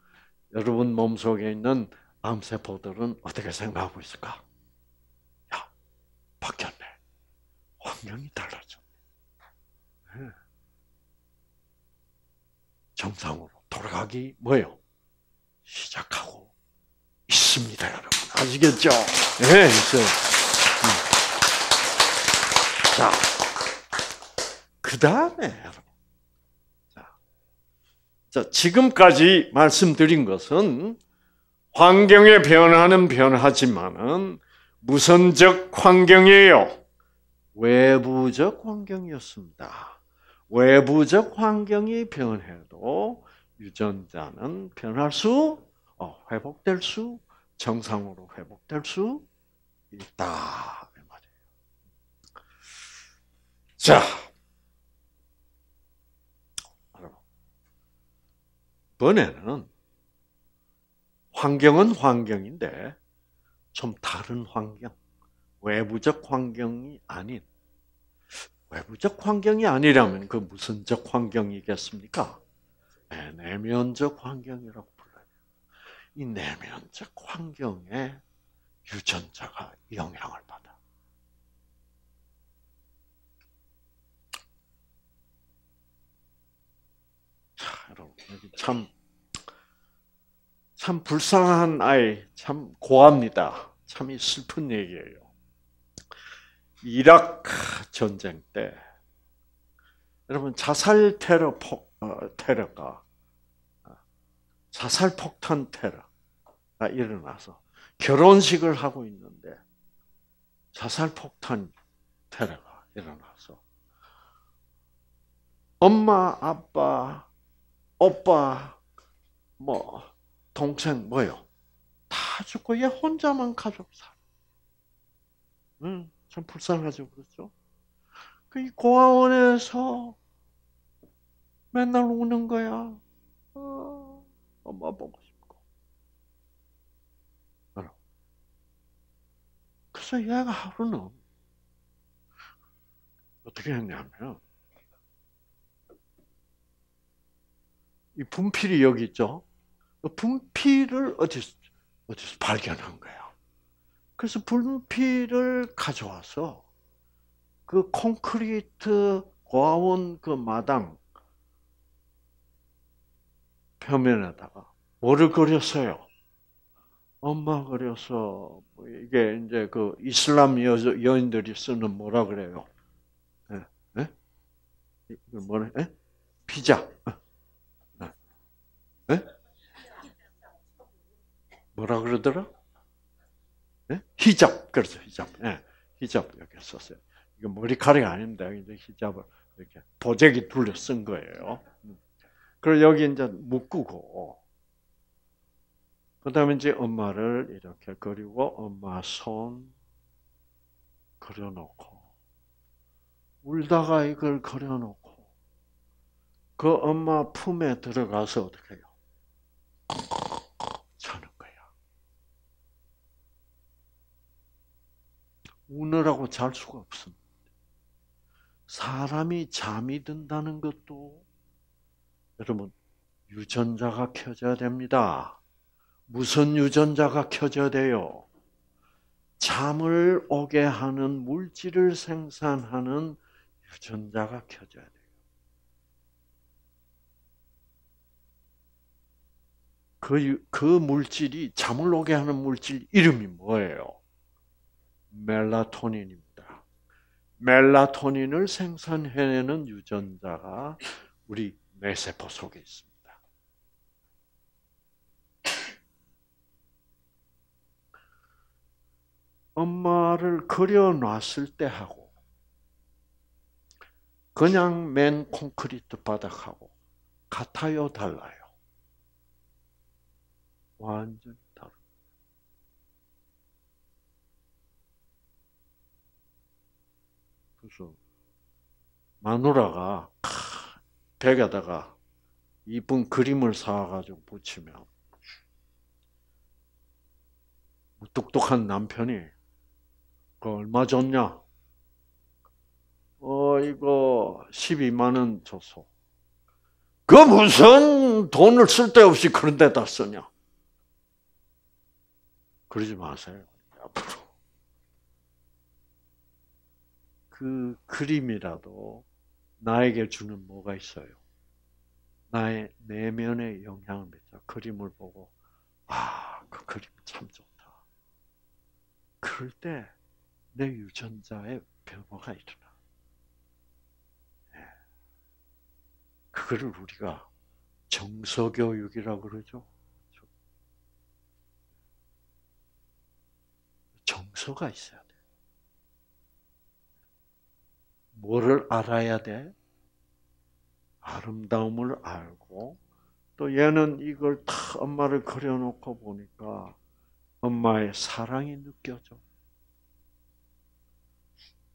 여러분 몸속에 있는 암세포들은 어떻게 생각하고 있을까? 야, 바뀌었네. 환경이 달라졌네. 예. 정상으로 돌아가기 뭐예요? 시작하고 있습니다, 여러분. 아시겠죠? 네, 있어요. 자, 그 다음에 자, 지금까지 말씀드린 것은 환경의 변화는 변하지만은 무선적 환경이에요. 외부적 환경이었습니다. 외부적 환경이 변해도 유전자는 변할 수, 어, 회복될 수, 정상으로 회복될 수 있다. 자, 이 번에는 환경은 환경인데 좀 다른 환경, 외부적 환경이 아닌 외부적 환경이 아니라면 그 무슨적 환경이겠습니까? 네, 내면적 환경이라고 불러요. 이 내면적 환경에 유전자가 영향을 받아. 참, 참, 참 불쌍한 아이, 참 고합니다. 참 이 슬픈 얘기예요. 이라크 전쟁 때, 여러분 자살 테러 폭, 어, 테러가, 어, 자살 폭탄 테러가 일어나서 결혼식을 하고 있는데, 자살 폭탄 테러가 일어나서 엄마, 아빠, 오빠, 뭐, 동생, 뭐요? 다 죽고 얘 혼자만 가족 살아. 응, 참 불쌍하죠, 그렇죠? 그 고아원에서 맨날 우는 거야. 어, 엄마 보고 싶고. 그래서 얘가 하루는 어떻게 했냐면, 이 분필이 여기 있죠. 그 분필을 어디서 어디서 발견한 거야. 그래서 분필을 가져와서 그 콘크리트 고아원 그 마당 표면에다가 뭐를 그렸어요? 엄마 그려서 뭐 이게 이제 그 이슬람 여, 여인들이 쓰는 뭐라 그래요? 예? 예? 뭐래? 예? 피자. 네? 뭐라 그러더라? 네? 히잡 그렇죠 히잡 네. 히잡 이렇게 썼어요. 이거 머리카락이 아닙니다. 이제 히잡을 이렇게 도제기 둘러 쓴 거예요. 그리고 여기 이제 묶고 그다음에 이제 엄마를 이렇게 그리고 엄마 손 그려놓고 울다가 이걸 그려놓고 그 엄마 품에 들어가서 어떻게 해요? 사는 거야. 우느라고 잘 수가 없습니다. 사람이 잠이 든다는 것도 여러분 유전자가 켜져야 됩니다. 무슨 유전자가 켜져야 돼요? 잠을 오게 하는 물질을 생산하는 유전자가 켜져야 돼요. 그, 그 물질이 잠을 오게 하는 물질 이름이 뭐예요? 멜라토닌입니다. 멜라토닌을 생산해내는 유전자가 우리 뇌세포 속에 있습니다. 엄마를 그려놨을 때 하고 그냥 맨 콘크리트 바닥하고 같아요 달라요? 완전히 다른 그래서 마누라가 벽에다가 이쁜 그림을 사가지고 붙이면 똑똑한 남편이 그 얼마 줬냐? 어 이거 12만 원 줬어. 그 무슨 돈을 쓸데없이 그런 데다 쓰냐? 그러지 마세요. 앞으로. 그 그림이라도 나에게 주는 뭐가 있어요? 나의 내면에 영향을 미쳐. 그림을 보고, 아, 그 그림 참 좋다. 그럴 때 내 유전자의 변화가 일어나. 네. 그거를 우리가 정서교육이라고 그러죠. 용서가 있어야 돼. 뭐를 알아야 돼? 아름다움을 알고 또 얘는 이걸 다 엄마를 그려놓고 보니까 엄마의 사랑이 느껴져.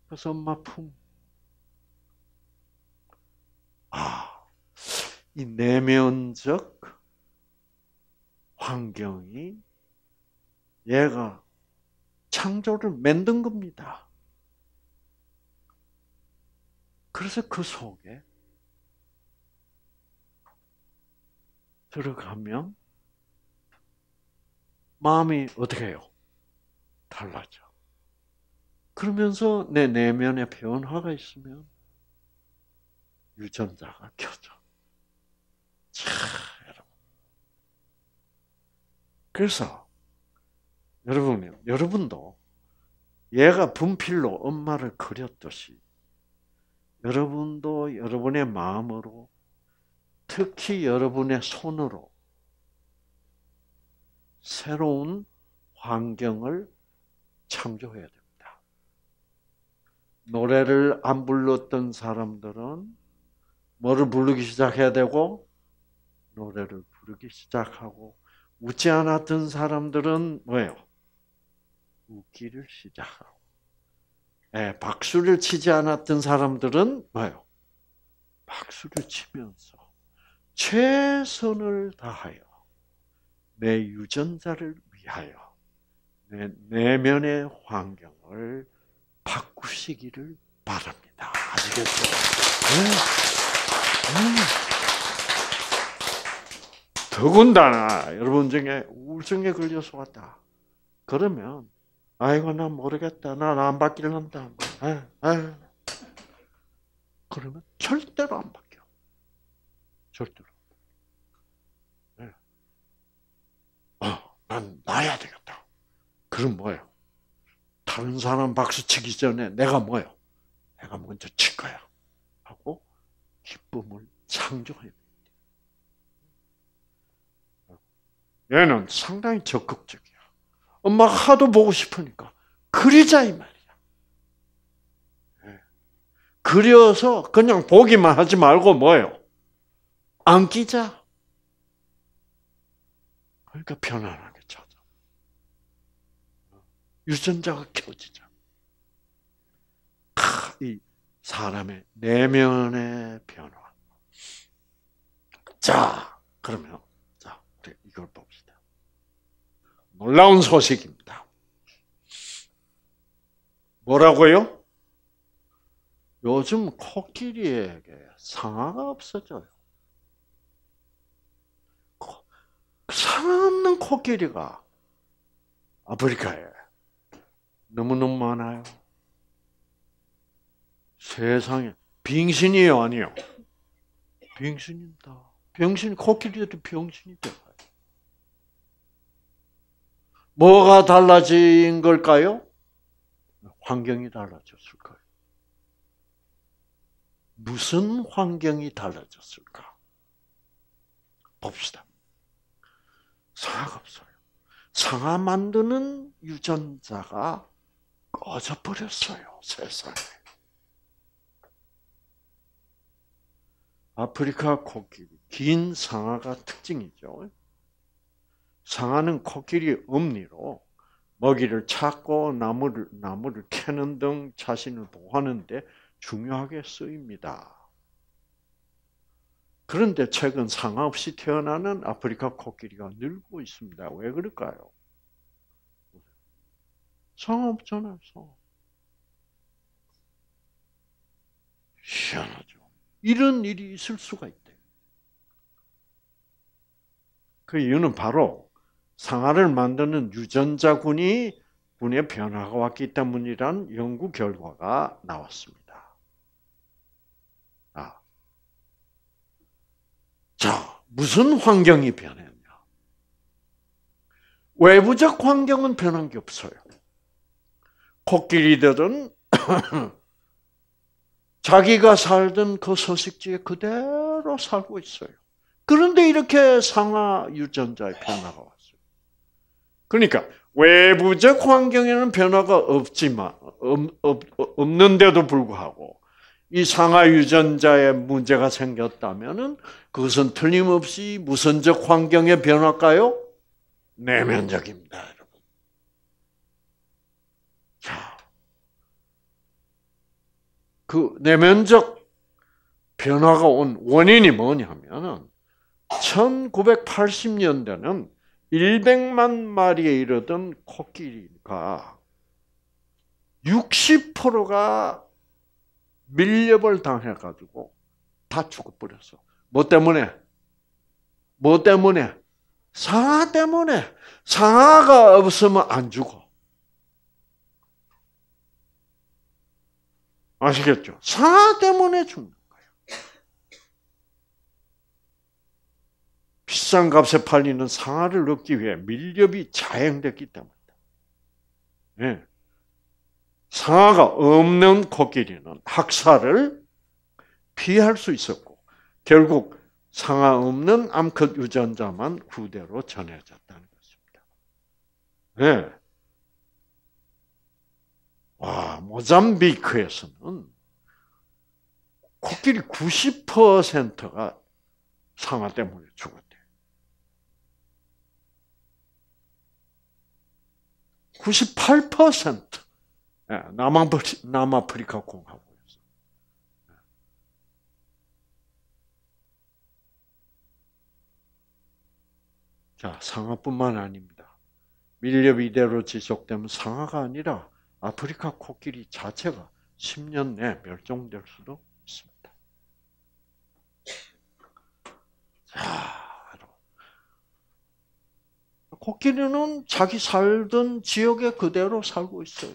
그래서 엄마 품. 아, 이 내면적 환경이 얘가 창조를 만든 겁니다. 그래서 그 속에 들어가면 마음이 어떻게 해요? 달라져. 그러면서 내 내면의 변화가 있으면 유전자가 켜져. 자, 여러분. 그래서 여러분, 여러분도 얘가 분필로 엄마를 그렸듯이 여러분도 여러분의 마음으로 특히 여러분의 손으로 새로운 환경을 창조해야 됩니다. 노래를 안 불렀던 사람들은 뭐를 부르기 시작해야 되고 노래를 부르기 시작하고 웃지 않았던 사람들은 뭐예요? 웃기를 시작하고 예, 박수를 치지 않았던 사람들은 뭐요? 박수를 치면서 최선을 다하여 내 유전자를 위하여 내 내면의 환경을 바꾸시기를 바랍니다. 아시겠죠? 네. 네. 더군다나 여러분 중에 우울증에 걸려서 왔다. 그러면 아이고 난 모르겠다. 난안 받기를 다 아, 아. 그러면 절대로 안 바뀌어. 절대로. 예. 어, 난 나야 되겠다. 그럼 뭐예요? 다른 사람 박수 치기 전에 내가 뭐예요? 내가 먼저 칠 거야. 하고 기쁨을 창조해 얘는 상당히 적극적이에 엄마 가 하도 보고 싶으니까 그리자 이 말이야. 예. 그려서 그냥 보기만 하지 말고 뭐예요? 안기자. 그러니까 편안하게 찾아. 유전자가 켜지자. 아, 이 사람의 내면의 변화. 자, 그러면 자, 우리 이걸 봅시다. 놀라운 소식입니다. 뭐라고요? 요즘 코끼리에게 상아가 없어져요. 그 상아 없는 코끼리가 아프리카에 너무너무 많아요. 세상에 빙신이에요, 아니요? 빙신입니다. 병신, 코끼리도 병신이죠. 뭐가 달라진 걸까요? 환경이 달라졌을 거예요. 무슨 환경이 달라졌을까? 봅시다. 상황 없어요. 상황 만드는 유전자가 꺼져버렸어요, 세상에. 아프리카 코끼리, 긴 상아가 특징이죠. 상하는 코끼리 엄니로 먹이를 찾고 나무를 나무를 캐는 등 자신을 보호하는데 중요하게 쓰입니다. 그런데 최근 상하 없이 태어나는 아프리카 코끼리가 늘고 있습니다. 왜 그럴까요? 상하 없잖아요. 상업. 희한하죠. 이런 일이 있을 수가 있대요. 그 이유는 바로 상아를 만드는 유전자군이 군의 변화가 왔기 때문이란 연구 결과가 나왔습니다. 아. 자, 무슨 환경이 변했냐? 외부적 환경은 변한 게 없어요. 코끼리들은 (coughs) 자기가 살던 그 서식지에 그대로 살고 있어요. 그런데 이렇게 상하 유전자의 변화가 그러니까 외부적 환경에는 변화가 없지만 없는데도 불구하고 이 상하 유전자에 문제가 생겼다면은 그것은 틀림없이 무선적 환경의 변화일까요? 내면적입니다, 여러분. 자, 그 내면적 변화가 온 원인이 뭐냐면은 1980년대는 100만 마리에 이르던 코끼리가 60%가 밀렵을 당해가지고 다 죽어버렸어. 뭐 때문에? 뭐 때문에? 상아 때문에. 상아가 없으면 안 죽어. 아시겠죠? 상아 때문에 죽는 비싼 값에 팔리는 상아를 얻기 위해 밀렵이 자행됐기 때문이다. 네. 예. 상하가 없는 코끼리는 학살을 피할 수 있었고 결국 상하 없는 암컷 유전자만 구대로 전해졌다는 것입니다. 네. 와, 모잠비크에서는 코끼리 90%가 상하 때문에 죽었어요. 98% 예, 남아프리카 공화국에서. 예. 자, 상하뿐만 아닙니다. 밀렵 이대로 지속되면 상하가 아니라 아프리카 코끼리 자체가 10년 내에 멸종될 수도 있습니다. 자. 코끼리는 자기 살던 지역에 그대로 살고 있어요.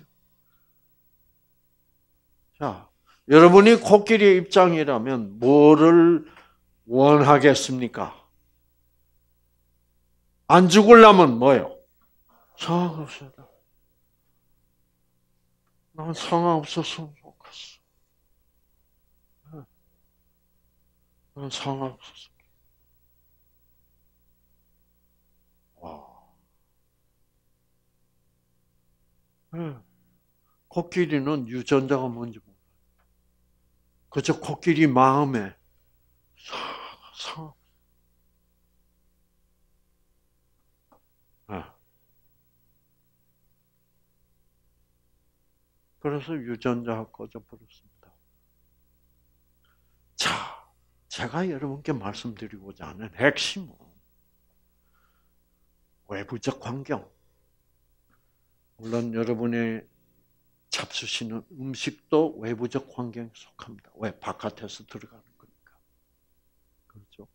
자, 여러분이 코끼리의 입장이라면 뭐를 원하겠습니까? 안 죽으려면 뭐요? 상황없어야 난 상황없었으면 좋겠어. 난 상황없었어. 예. 코끼리는 유전자가 뭔지 몰라. 그저 코끼리 마음에 상, 예. 그래서 유전자가 꺼져버렸습니다. 자, 제가 여러분께 말씀드리고자 하는 핵심은 외부적 환경, 물론 여러분의 잡수시는 음식도 외부적 환경에 속합니다. 왜? 바깥에서 들어가는 거니까. 그렇죠?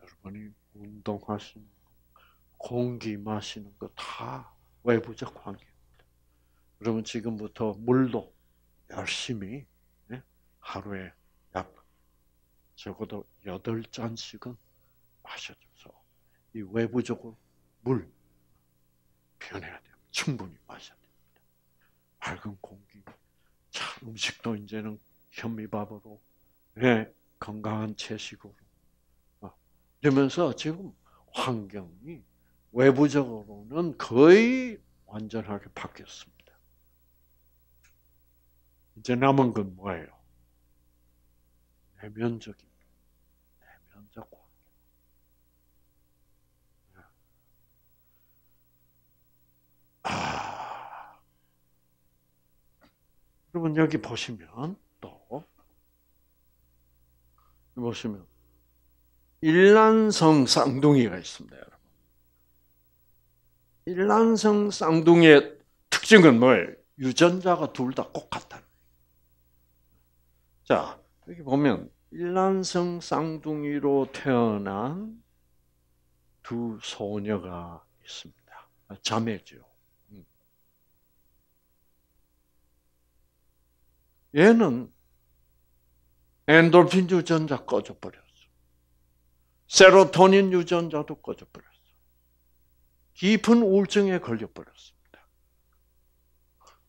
여러분이 운동하시는 거, 공기 마시는 거 다 외부적 환경입니다. 여러분 지금부터 물도 열심히 예? 하루에 약 적어도 8잔씩은 마셔줘서 이 외부적으로 물, 변해야 돼요. 충분히 마셔야 됩니다. 맑은 공기, 참 음식도 이제는 현미밥으로, 예, 건강한 채식으로. 어, 이러면서 지금 환경이 외부적으로는 거의 완전하게 바뀌었습니다. 이제 남은 건 뭐예요? 내면적인 여러분 여기 보시면 또 보시면 일란성 쌍둥이가 있습니다, 여러분. 일란성 쌍둥이의 특징은 뭘? 유전자가 둘다꼭 같다. 자, 여기 보면 일란성 쌍둥이로 태어난 두 소녀가 있습니다. 자매죠. 얘는 엔돌핀 유전자 꺼져버렸어. 세로토닌 유전자도 꺼져버렸어. 깊은 우울증에 걸려버렸습니다.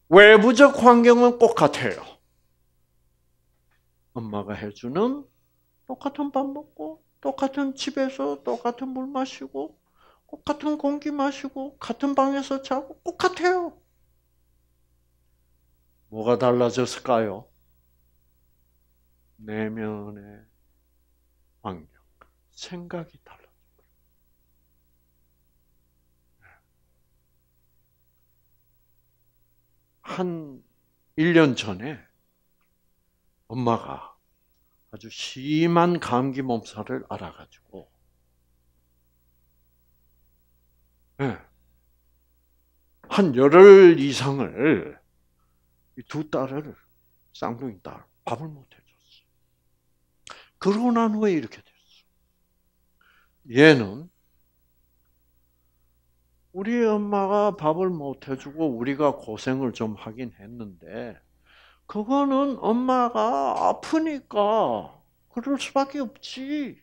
외부적 환경은 꼭같아요 엄마가 해주는 똑같은 밥 먹고, 똑같은 집에서 똑같은 물 마시고, 똑같은 공기 마시고, 같은 방에서 자고, 똑같아요. 뭐가 달라졌을까요? 내면의 환경, 생각이 달라진 거예요. 한 1년 전에 엄마가 아주 심한 감기 몸살을 알아가지고, 네. 예, 한 열흘 이상을 이두 딸을 쌍둥이 딸 밥을 못 해줬어. 그러고 난 후에 이렇게 됐어. 얘는 우리 엄마가 밥을 못 해주고 우리가 고생을 좀 하긴 했는데 그거는 엄마가 아프니까 그럴 수밖에 없지.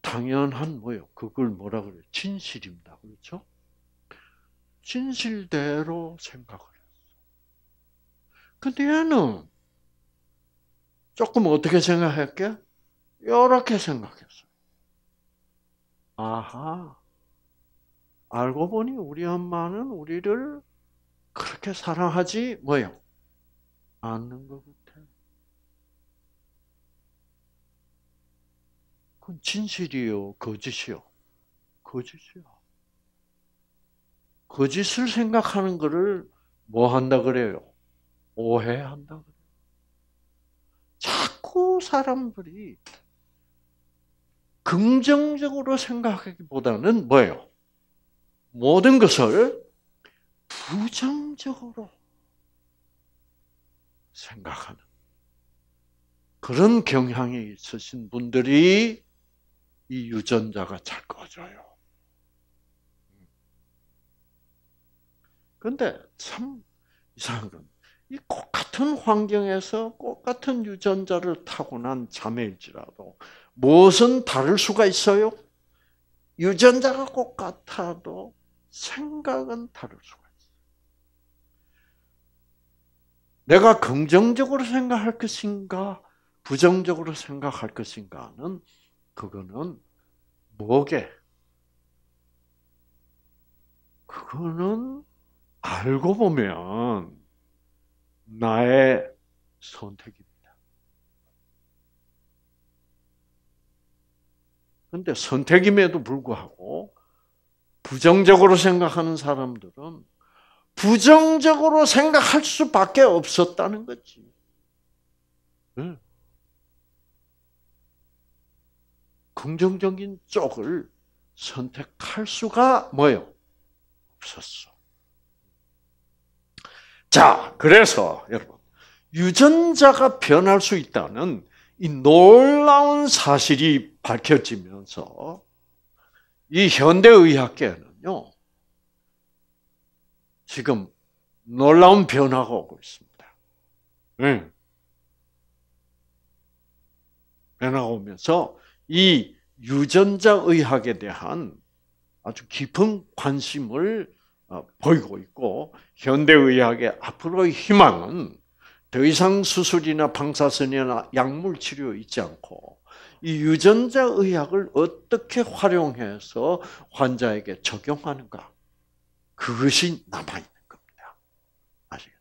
당연한 뭐요? 그걸 뭐라 그래? 진실입니다. 그렇죠? 진실대로 생각을 했어. 근데 얘는 조금 어떻게 생각할게? 이렇게 생각했어. 아하. 알고 보니 우리 엄마는 우리를 그렇게 사랑하지 뭐요? 않는 것 같아. 그건 진실이요, 거짓이요, 거짓이요. 거짓을 생각하는 것을 뭐 한다 그래요? 오해한다 그래요. 자꾸 사람들이 긍정적으로 생각하기보다는 뭐예요? 모든 것을 부정적으로 생각하는 그런 경향이 있으신 분들이 이 유전자가 잘 꺼져요. 근데 참 이상한 건, 이꼭 같은 환경에서 꼭 같은 유전자를 타고난 자매일지라도, 무엇은 다를 수가 있어요? 유전자가 꼭 같아도 생각은 다를 수가 있어요. 내가 긍정적으로 생각할 것인가, 부정적으로 생각할 것인가는, 그거는 뭐게? 그거는 알고 보면 나의 선택입니다. 그런데 선택임에도 불구하고 부정적으로 생각하는 사람들은 부정적으로 생각할 수밖에 없었다는 거지. 네. 긍정적인 쪽을 선택할 수가 뭐요? 없었어. 자, 그래서 여러분, 유전자가 변할 수 있다는 이 놀라운 사실이 밝혀지면서 이 현대의학계는요, 지금 놀라운 변화가 오고 있습니다. 네. 변화가 오면서 이 유전자 의학에 대한 아주 깊은 관심을 어, 보이고 있고 현대의학의 앞으로의 희망은 더 이상 수술이나 방사선이나 약물 치료 있지 않고 이 유전자 의학을 어떻게 활용해서 환자에게 적용하는가 그것이 남아 있는 겁니다. 아시겠죠?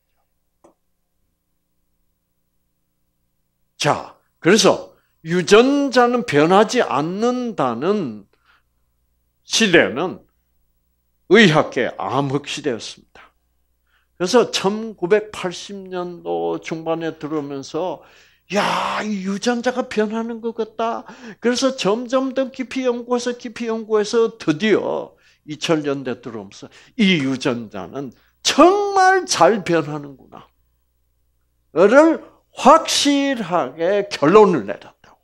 자, 그래서 유전자는 변하지 않는다는 시대는 의학계 암흑시대였습니다. 그래서 1980년도 중반에 들어오면서 야, 이 유전자가 변하는 것 같다. 그래서 점점 더 깊이 연구해서 깊이 연구해서 드디어 2000년대 들어오면서 이 유전자는 정말 잘 변하는구나. 를 확실하게 결론을 내렸다고.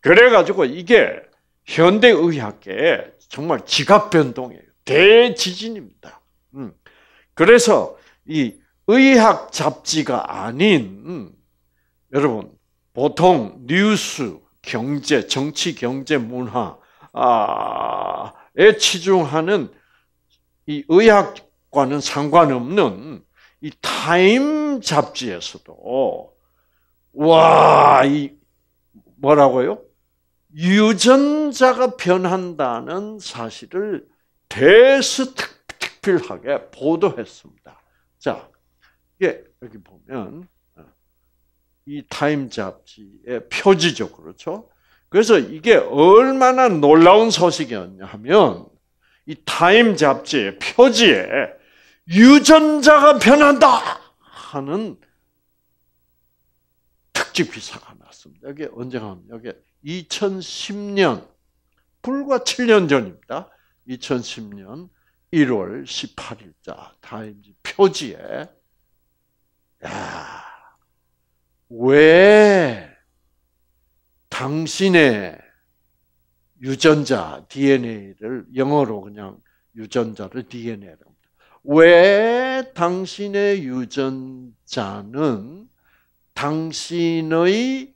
그래가지고 이게 현대의학계의 정말 지각 변동이에요. 대지진입니다. 음. 그래서 이 의학 잡지가 아닌 음, 여러분 보통 뉴스, 경제, 정치, 경제, 문화 아, 에 치중하는 이 의학과는 상관없는 이 타임 잡지에서도 와이 뭐라고요? 유전자가 변한다는 사실을 대수특필하게 보도했습니다. 자, 예, 여기 보면 어, 이 타임 잡지의 표지죠, 그렇죠? 그래서 이게 얼마나 놀라운 소식이었냐 면이 타임 잡지의 표지에 유전자가 변한다 하는 특집 기사가 났습니다. 여기 언제 가 여기 2010년 불과 7년 전입니다. 2010년 1월 18일자 타임즈 표지에 야, 왜 당신의 유전자 DNA를 영어로 그냥 유전자를 DNA라고 합니다. 왜 당신의 유전자는 당신의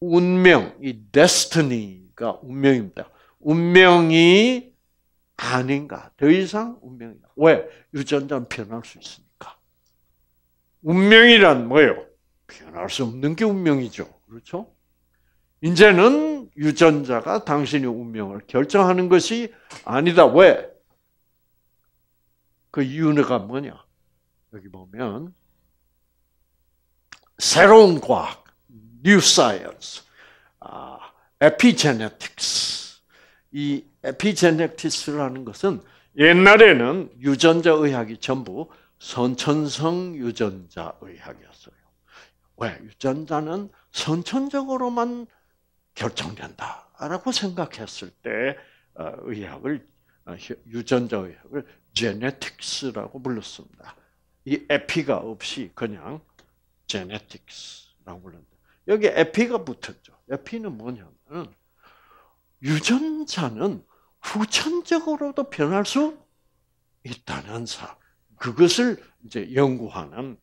운명, 이 destiny가 운명입니다. 운명이 아닌가. 더 이상 운명이다. 왜? 유전자는 변할 수 있으니까. 운명이란 뭐예요? 변할 수 없는 게 운명이죠. 그렇죠? 이제는 유전자가 당신의 운명을 결정하는 것이 아니다. 왜? 그 이유가 뭐냐? 여기 보면 새로운 과학, new science, 아, epigenetics 이 에피제네티스라는 것은 옛날에는 유전자 의학이 전부 선천성 유전자 의학이었어요. 왜? 유전자는 선천적으로만 결정된다라고 생각했을 때 어, 의학을 어, 유전자 의학을 제네틱스라고 불렀습니다. 이 에피가 없이 그냥 제네틱스라고 불렀는데 여기 에피가 붙었죠. 에피는 뭐냐면 유전자는 후천적으로도 변할 수 있다는 사 그것을 이제 연구하는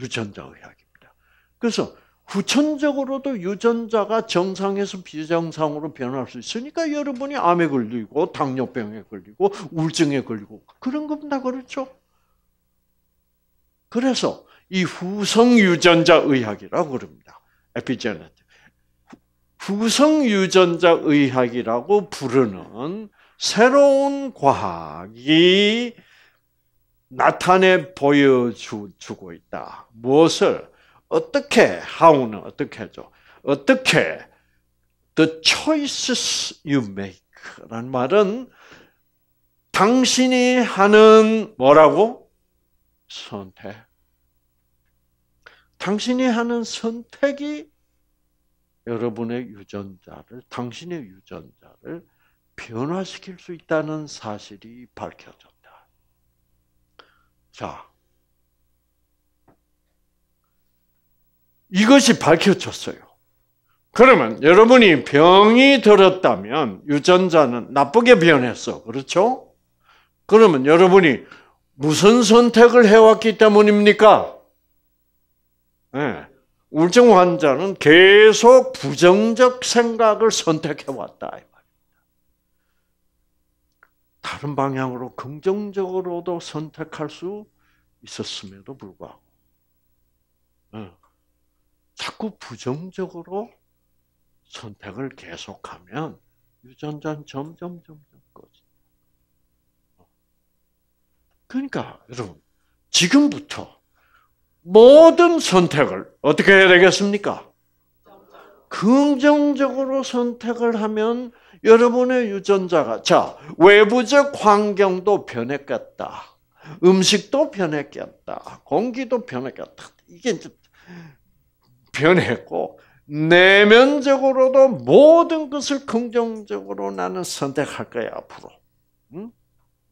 유전자 의학입니다. 그래서 후천적으로도 유전자가 정상에서 비정상으로 변할 수 있으니까 여러분이 암에 걸리고 당뇨병에 걸리고 우울증에 걸리고 그런 겁니다. 그렇죠? 그래서 이 후성 유전자 의학이라고 그럽니다. 에피제네 구성유전자 의학이라고 부르는 새로운 과학이 나타내 보여주고 있다. 무엇을 어떻게 하우는 어떻게 해죠? 어떻게 the choices you make라는 말은 당신이 하는 뭐라고 선택. 당신이 하는 선택이 여러분의 유전자를 당신의 유전자를 변화시킬 수 있다는 사실이 밝혀졌다. 자, 이것이 밝혀졌어요. 그러면 여러분이 병이 들었다면 유전자는 나쁘게 변했어. 그렇죠? 그러면 여러분이 무슨 선택을 해왔기 때문입니까? 네. 우울증 환자는 계속 부정적 생각을 선택해 왔다. 다른 방향으로 긍정적으로도 선택할 수 있었음에도 불구하고 예, 자꾸 부정적으로 선택을 계속하면 유전자는 점점 점점 꺼진다. 그러니까 여러분 지금부터 모든 선택을 어떻게 해야 되겠습니까? 긍정적으로 선택을 하면 여러분의 유전자가 자 외부적 환경도 변했겠다. 음식도 변했겠다. 공기도 변했겠다. 이게 이제 변했고 내면적으로도 모든 것을 긍정적으로 나는 선택할 거야 앞으로. 응?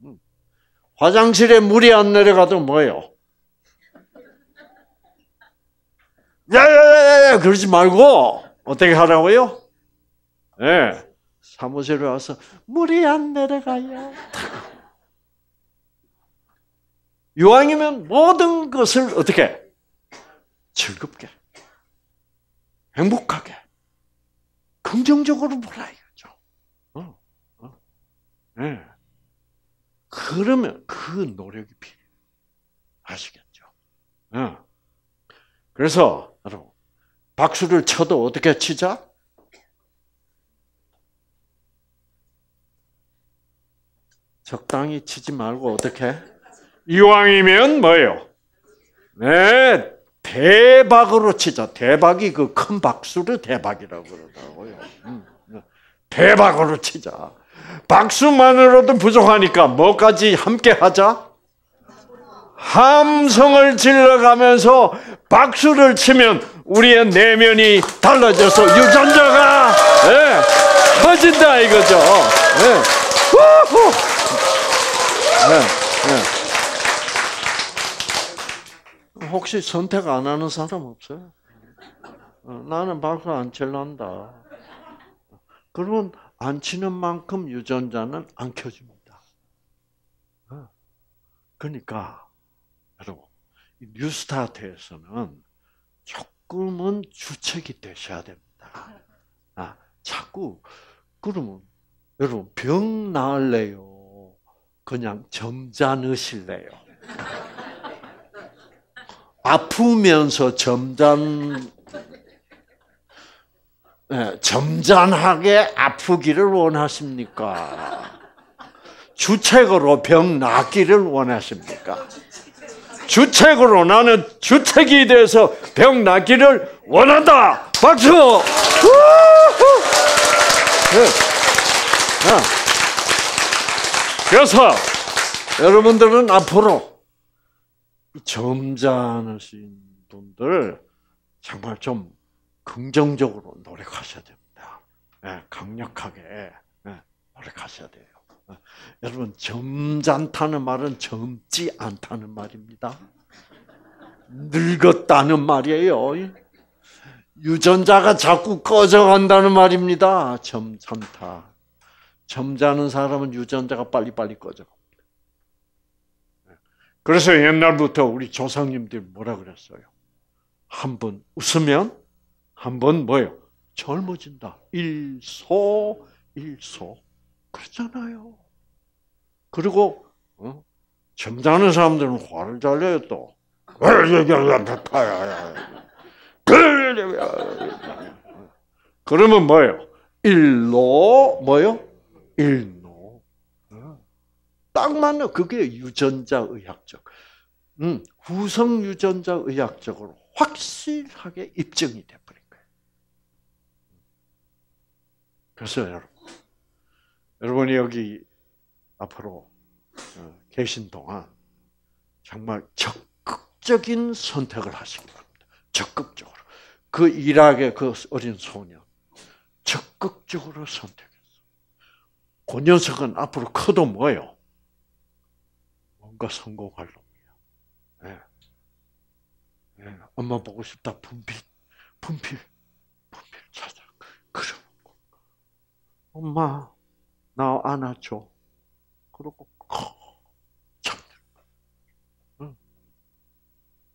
응. 화장실에 물이 안 내려가도 뭐요? 그러지 말고 어떻게 하라고요? 예. 네. 사무실에 와서 물이 안 내려가요. 이왕이면 모든 것을 어떻게 즐겁게, 행복하게, 긍정적으로 보라 이거죠. 어, 어. 네. 그러면 그 노력이 필요해. 아시겠죠? 어. 그래서 여러분 박수를 쳐도 어떻게 치자? 적당히 치지 말고 어떻게? 이왕이면 뭐요? 네, 대박으로 치자. 대박이 그 큰 박수를 대박이라고 그러더라고요. 음, 음. 대박으로 치자. 박수만으로도 부족하니까 뭐까지 함께 하자? 함성을 질러가면서 박수를 치면 우리의 내면이 달라져서 유전자가 네, 예, 커진다 이거죠. 네. 네, 혹시 선택 안 하는 사람 없어요? 어, 나는 박수 안 칠란다. 그러면 안 치는 만큼 유전자는 안 켜집니다. 그러니까 여러분 뉴스타트에서는 조금 꿈은 주책이 되셔야 됩니다. 아, 자꾸 그러면 여러분 병 나을래요? 그냥 점자 으실래요 아프면서 점잔 네, 예, 점잖하게 아프기를 원하십니까? 주책으로 병 낫기를 원하십니까? 주책으로 나는 주책이 돼서 병나기를 원한다. 박수! 네. 아. 그래서 여러분들은 앞으로 점잖으신 분들 정말 좀 긍정적으로 노력하셔야 됩니다. 네, 강력하게 네, 노력하셔야 돼요. (laughs) 여러분 점잖다는 말은 젊지 않다는 말입니다. 늙었다는 말이에요. 유전자가 자꾸 꺼져간다는 말입니다. 점잖다. 점잖은 사람은 유전자가 빨리빨리 꺼져갑니다. 그래서 옛날부터 우리 조상님들 뭐라 그랬어요? 한 번 웃으면 한번 뭐예요? 젊어진다. 일소, 일소. 그렇잖아요. 그리고 어? 점잖은 사람들은 화를 잘 내요 또. 그러면 뭐예요? 일로 뭐요? 일로 딱 맞는 그게 유전자 의학적, 음, 후성 유전자 의학적으로 확실하게 입증이 돼버린 거예요. 그래서 여러분 여러분이 여기 앞으로 어, 계신 동안 정말 적극적인 선택을 하시기 바랍니다. 적극적으로. 그 이락의 그 어린 소년. 적극적으로 선택했어. 그 녀석은 앞으로 커도 뭐요 뭔가 성공할 놈이야. 예. 예. 엄마 보고 싶다. 분필, 분필, 분필 찾아. 그런 엄마, 나 안아줘. 그러고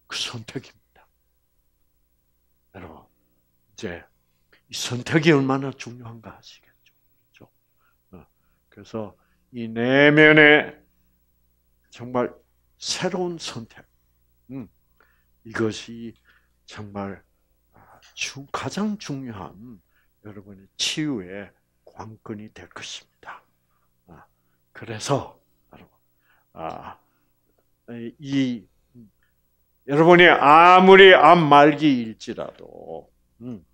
그 선택입니다. 여러분 이제 이 선택이 얼마나 중요한가 아시겠죠? 그렇죠? 어. 그래서 이 내면에 정말 새로운 선택, 음. 이것이 정말 아, 가장 중요한 여러분의 치유의 왕권이 될 것입니다. 아, 그래서 여러분, 아, 이 여러분이 아무리 암말기일지라도 음,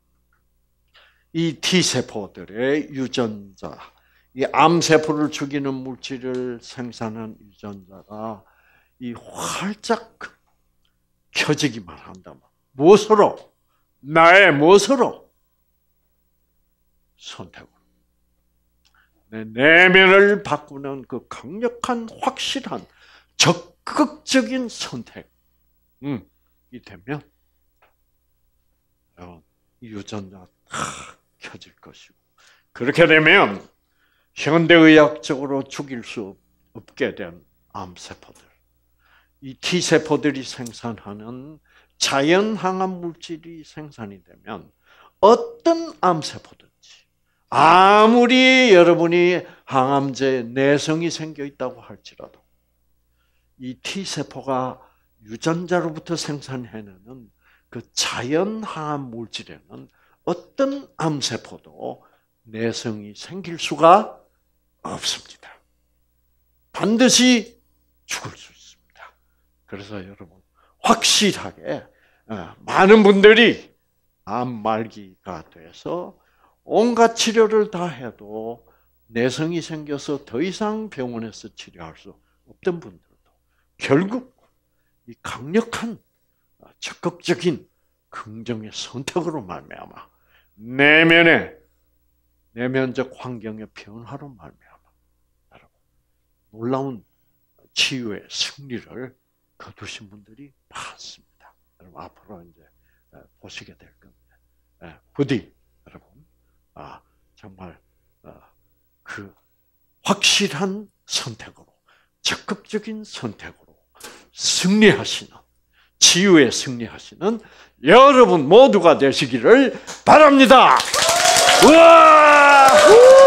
이 T 세포들의 유전자, 이 암세포를 죽이는 물질을 생산한 유전자가 이 활짝 켜지기만 한다면 무엇으로 나의 무엇으로 선택을 내면을 바꾸는 그 강력한 확실한 적극적인 선택이 음, 되면 어, 유전자 탁 켜질 것이고 그렇게 되면 현대의학적으로 죽일 수 없게 된 암세포들, 이 T세포들이 생산하는 자연항암 물질이 생산이 되면 어떤 암세포들, 아무리 여러분이 항암제 내성이 생겨 있다고 할지라도 이 T 세포가 유전자로부터 생산해내는 그 자연 항암 물질에는 어떤 암 세포도 내성이 생길 수가 없습니다. 반드시 죽을 수 있습니다. 그래서 여러분 확실하게 어, 많은 분들이 암 말기가 돼서 온갖 치료를 다 해도 내성이 생겨서 더 이상 병원에서 치료할 수 없던 분들도 결국 이 강력한 적극적인 긍정의 선택으로 말미암아 내면의 내면적 환경의 변화로 말미암아 여러분 놀라운 치유의 승리를 거두신 분들이 많습니다. 여러분 앞으로 이제 어, 보시게 될 겁니다. 어, 부디 아, 정말 어, 그 확실한 선택으로 적극적인 선택으로 승리하시는 치유에 승리하시는 여러분 모두가 되시기를 바랍니다. 우와!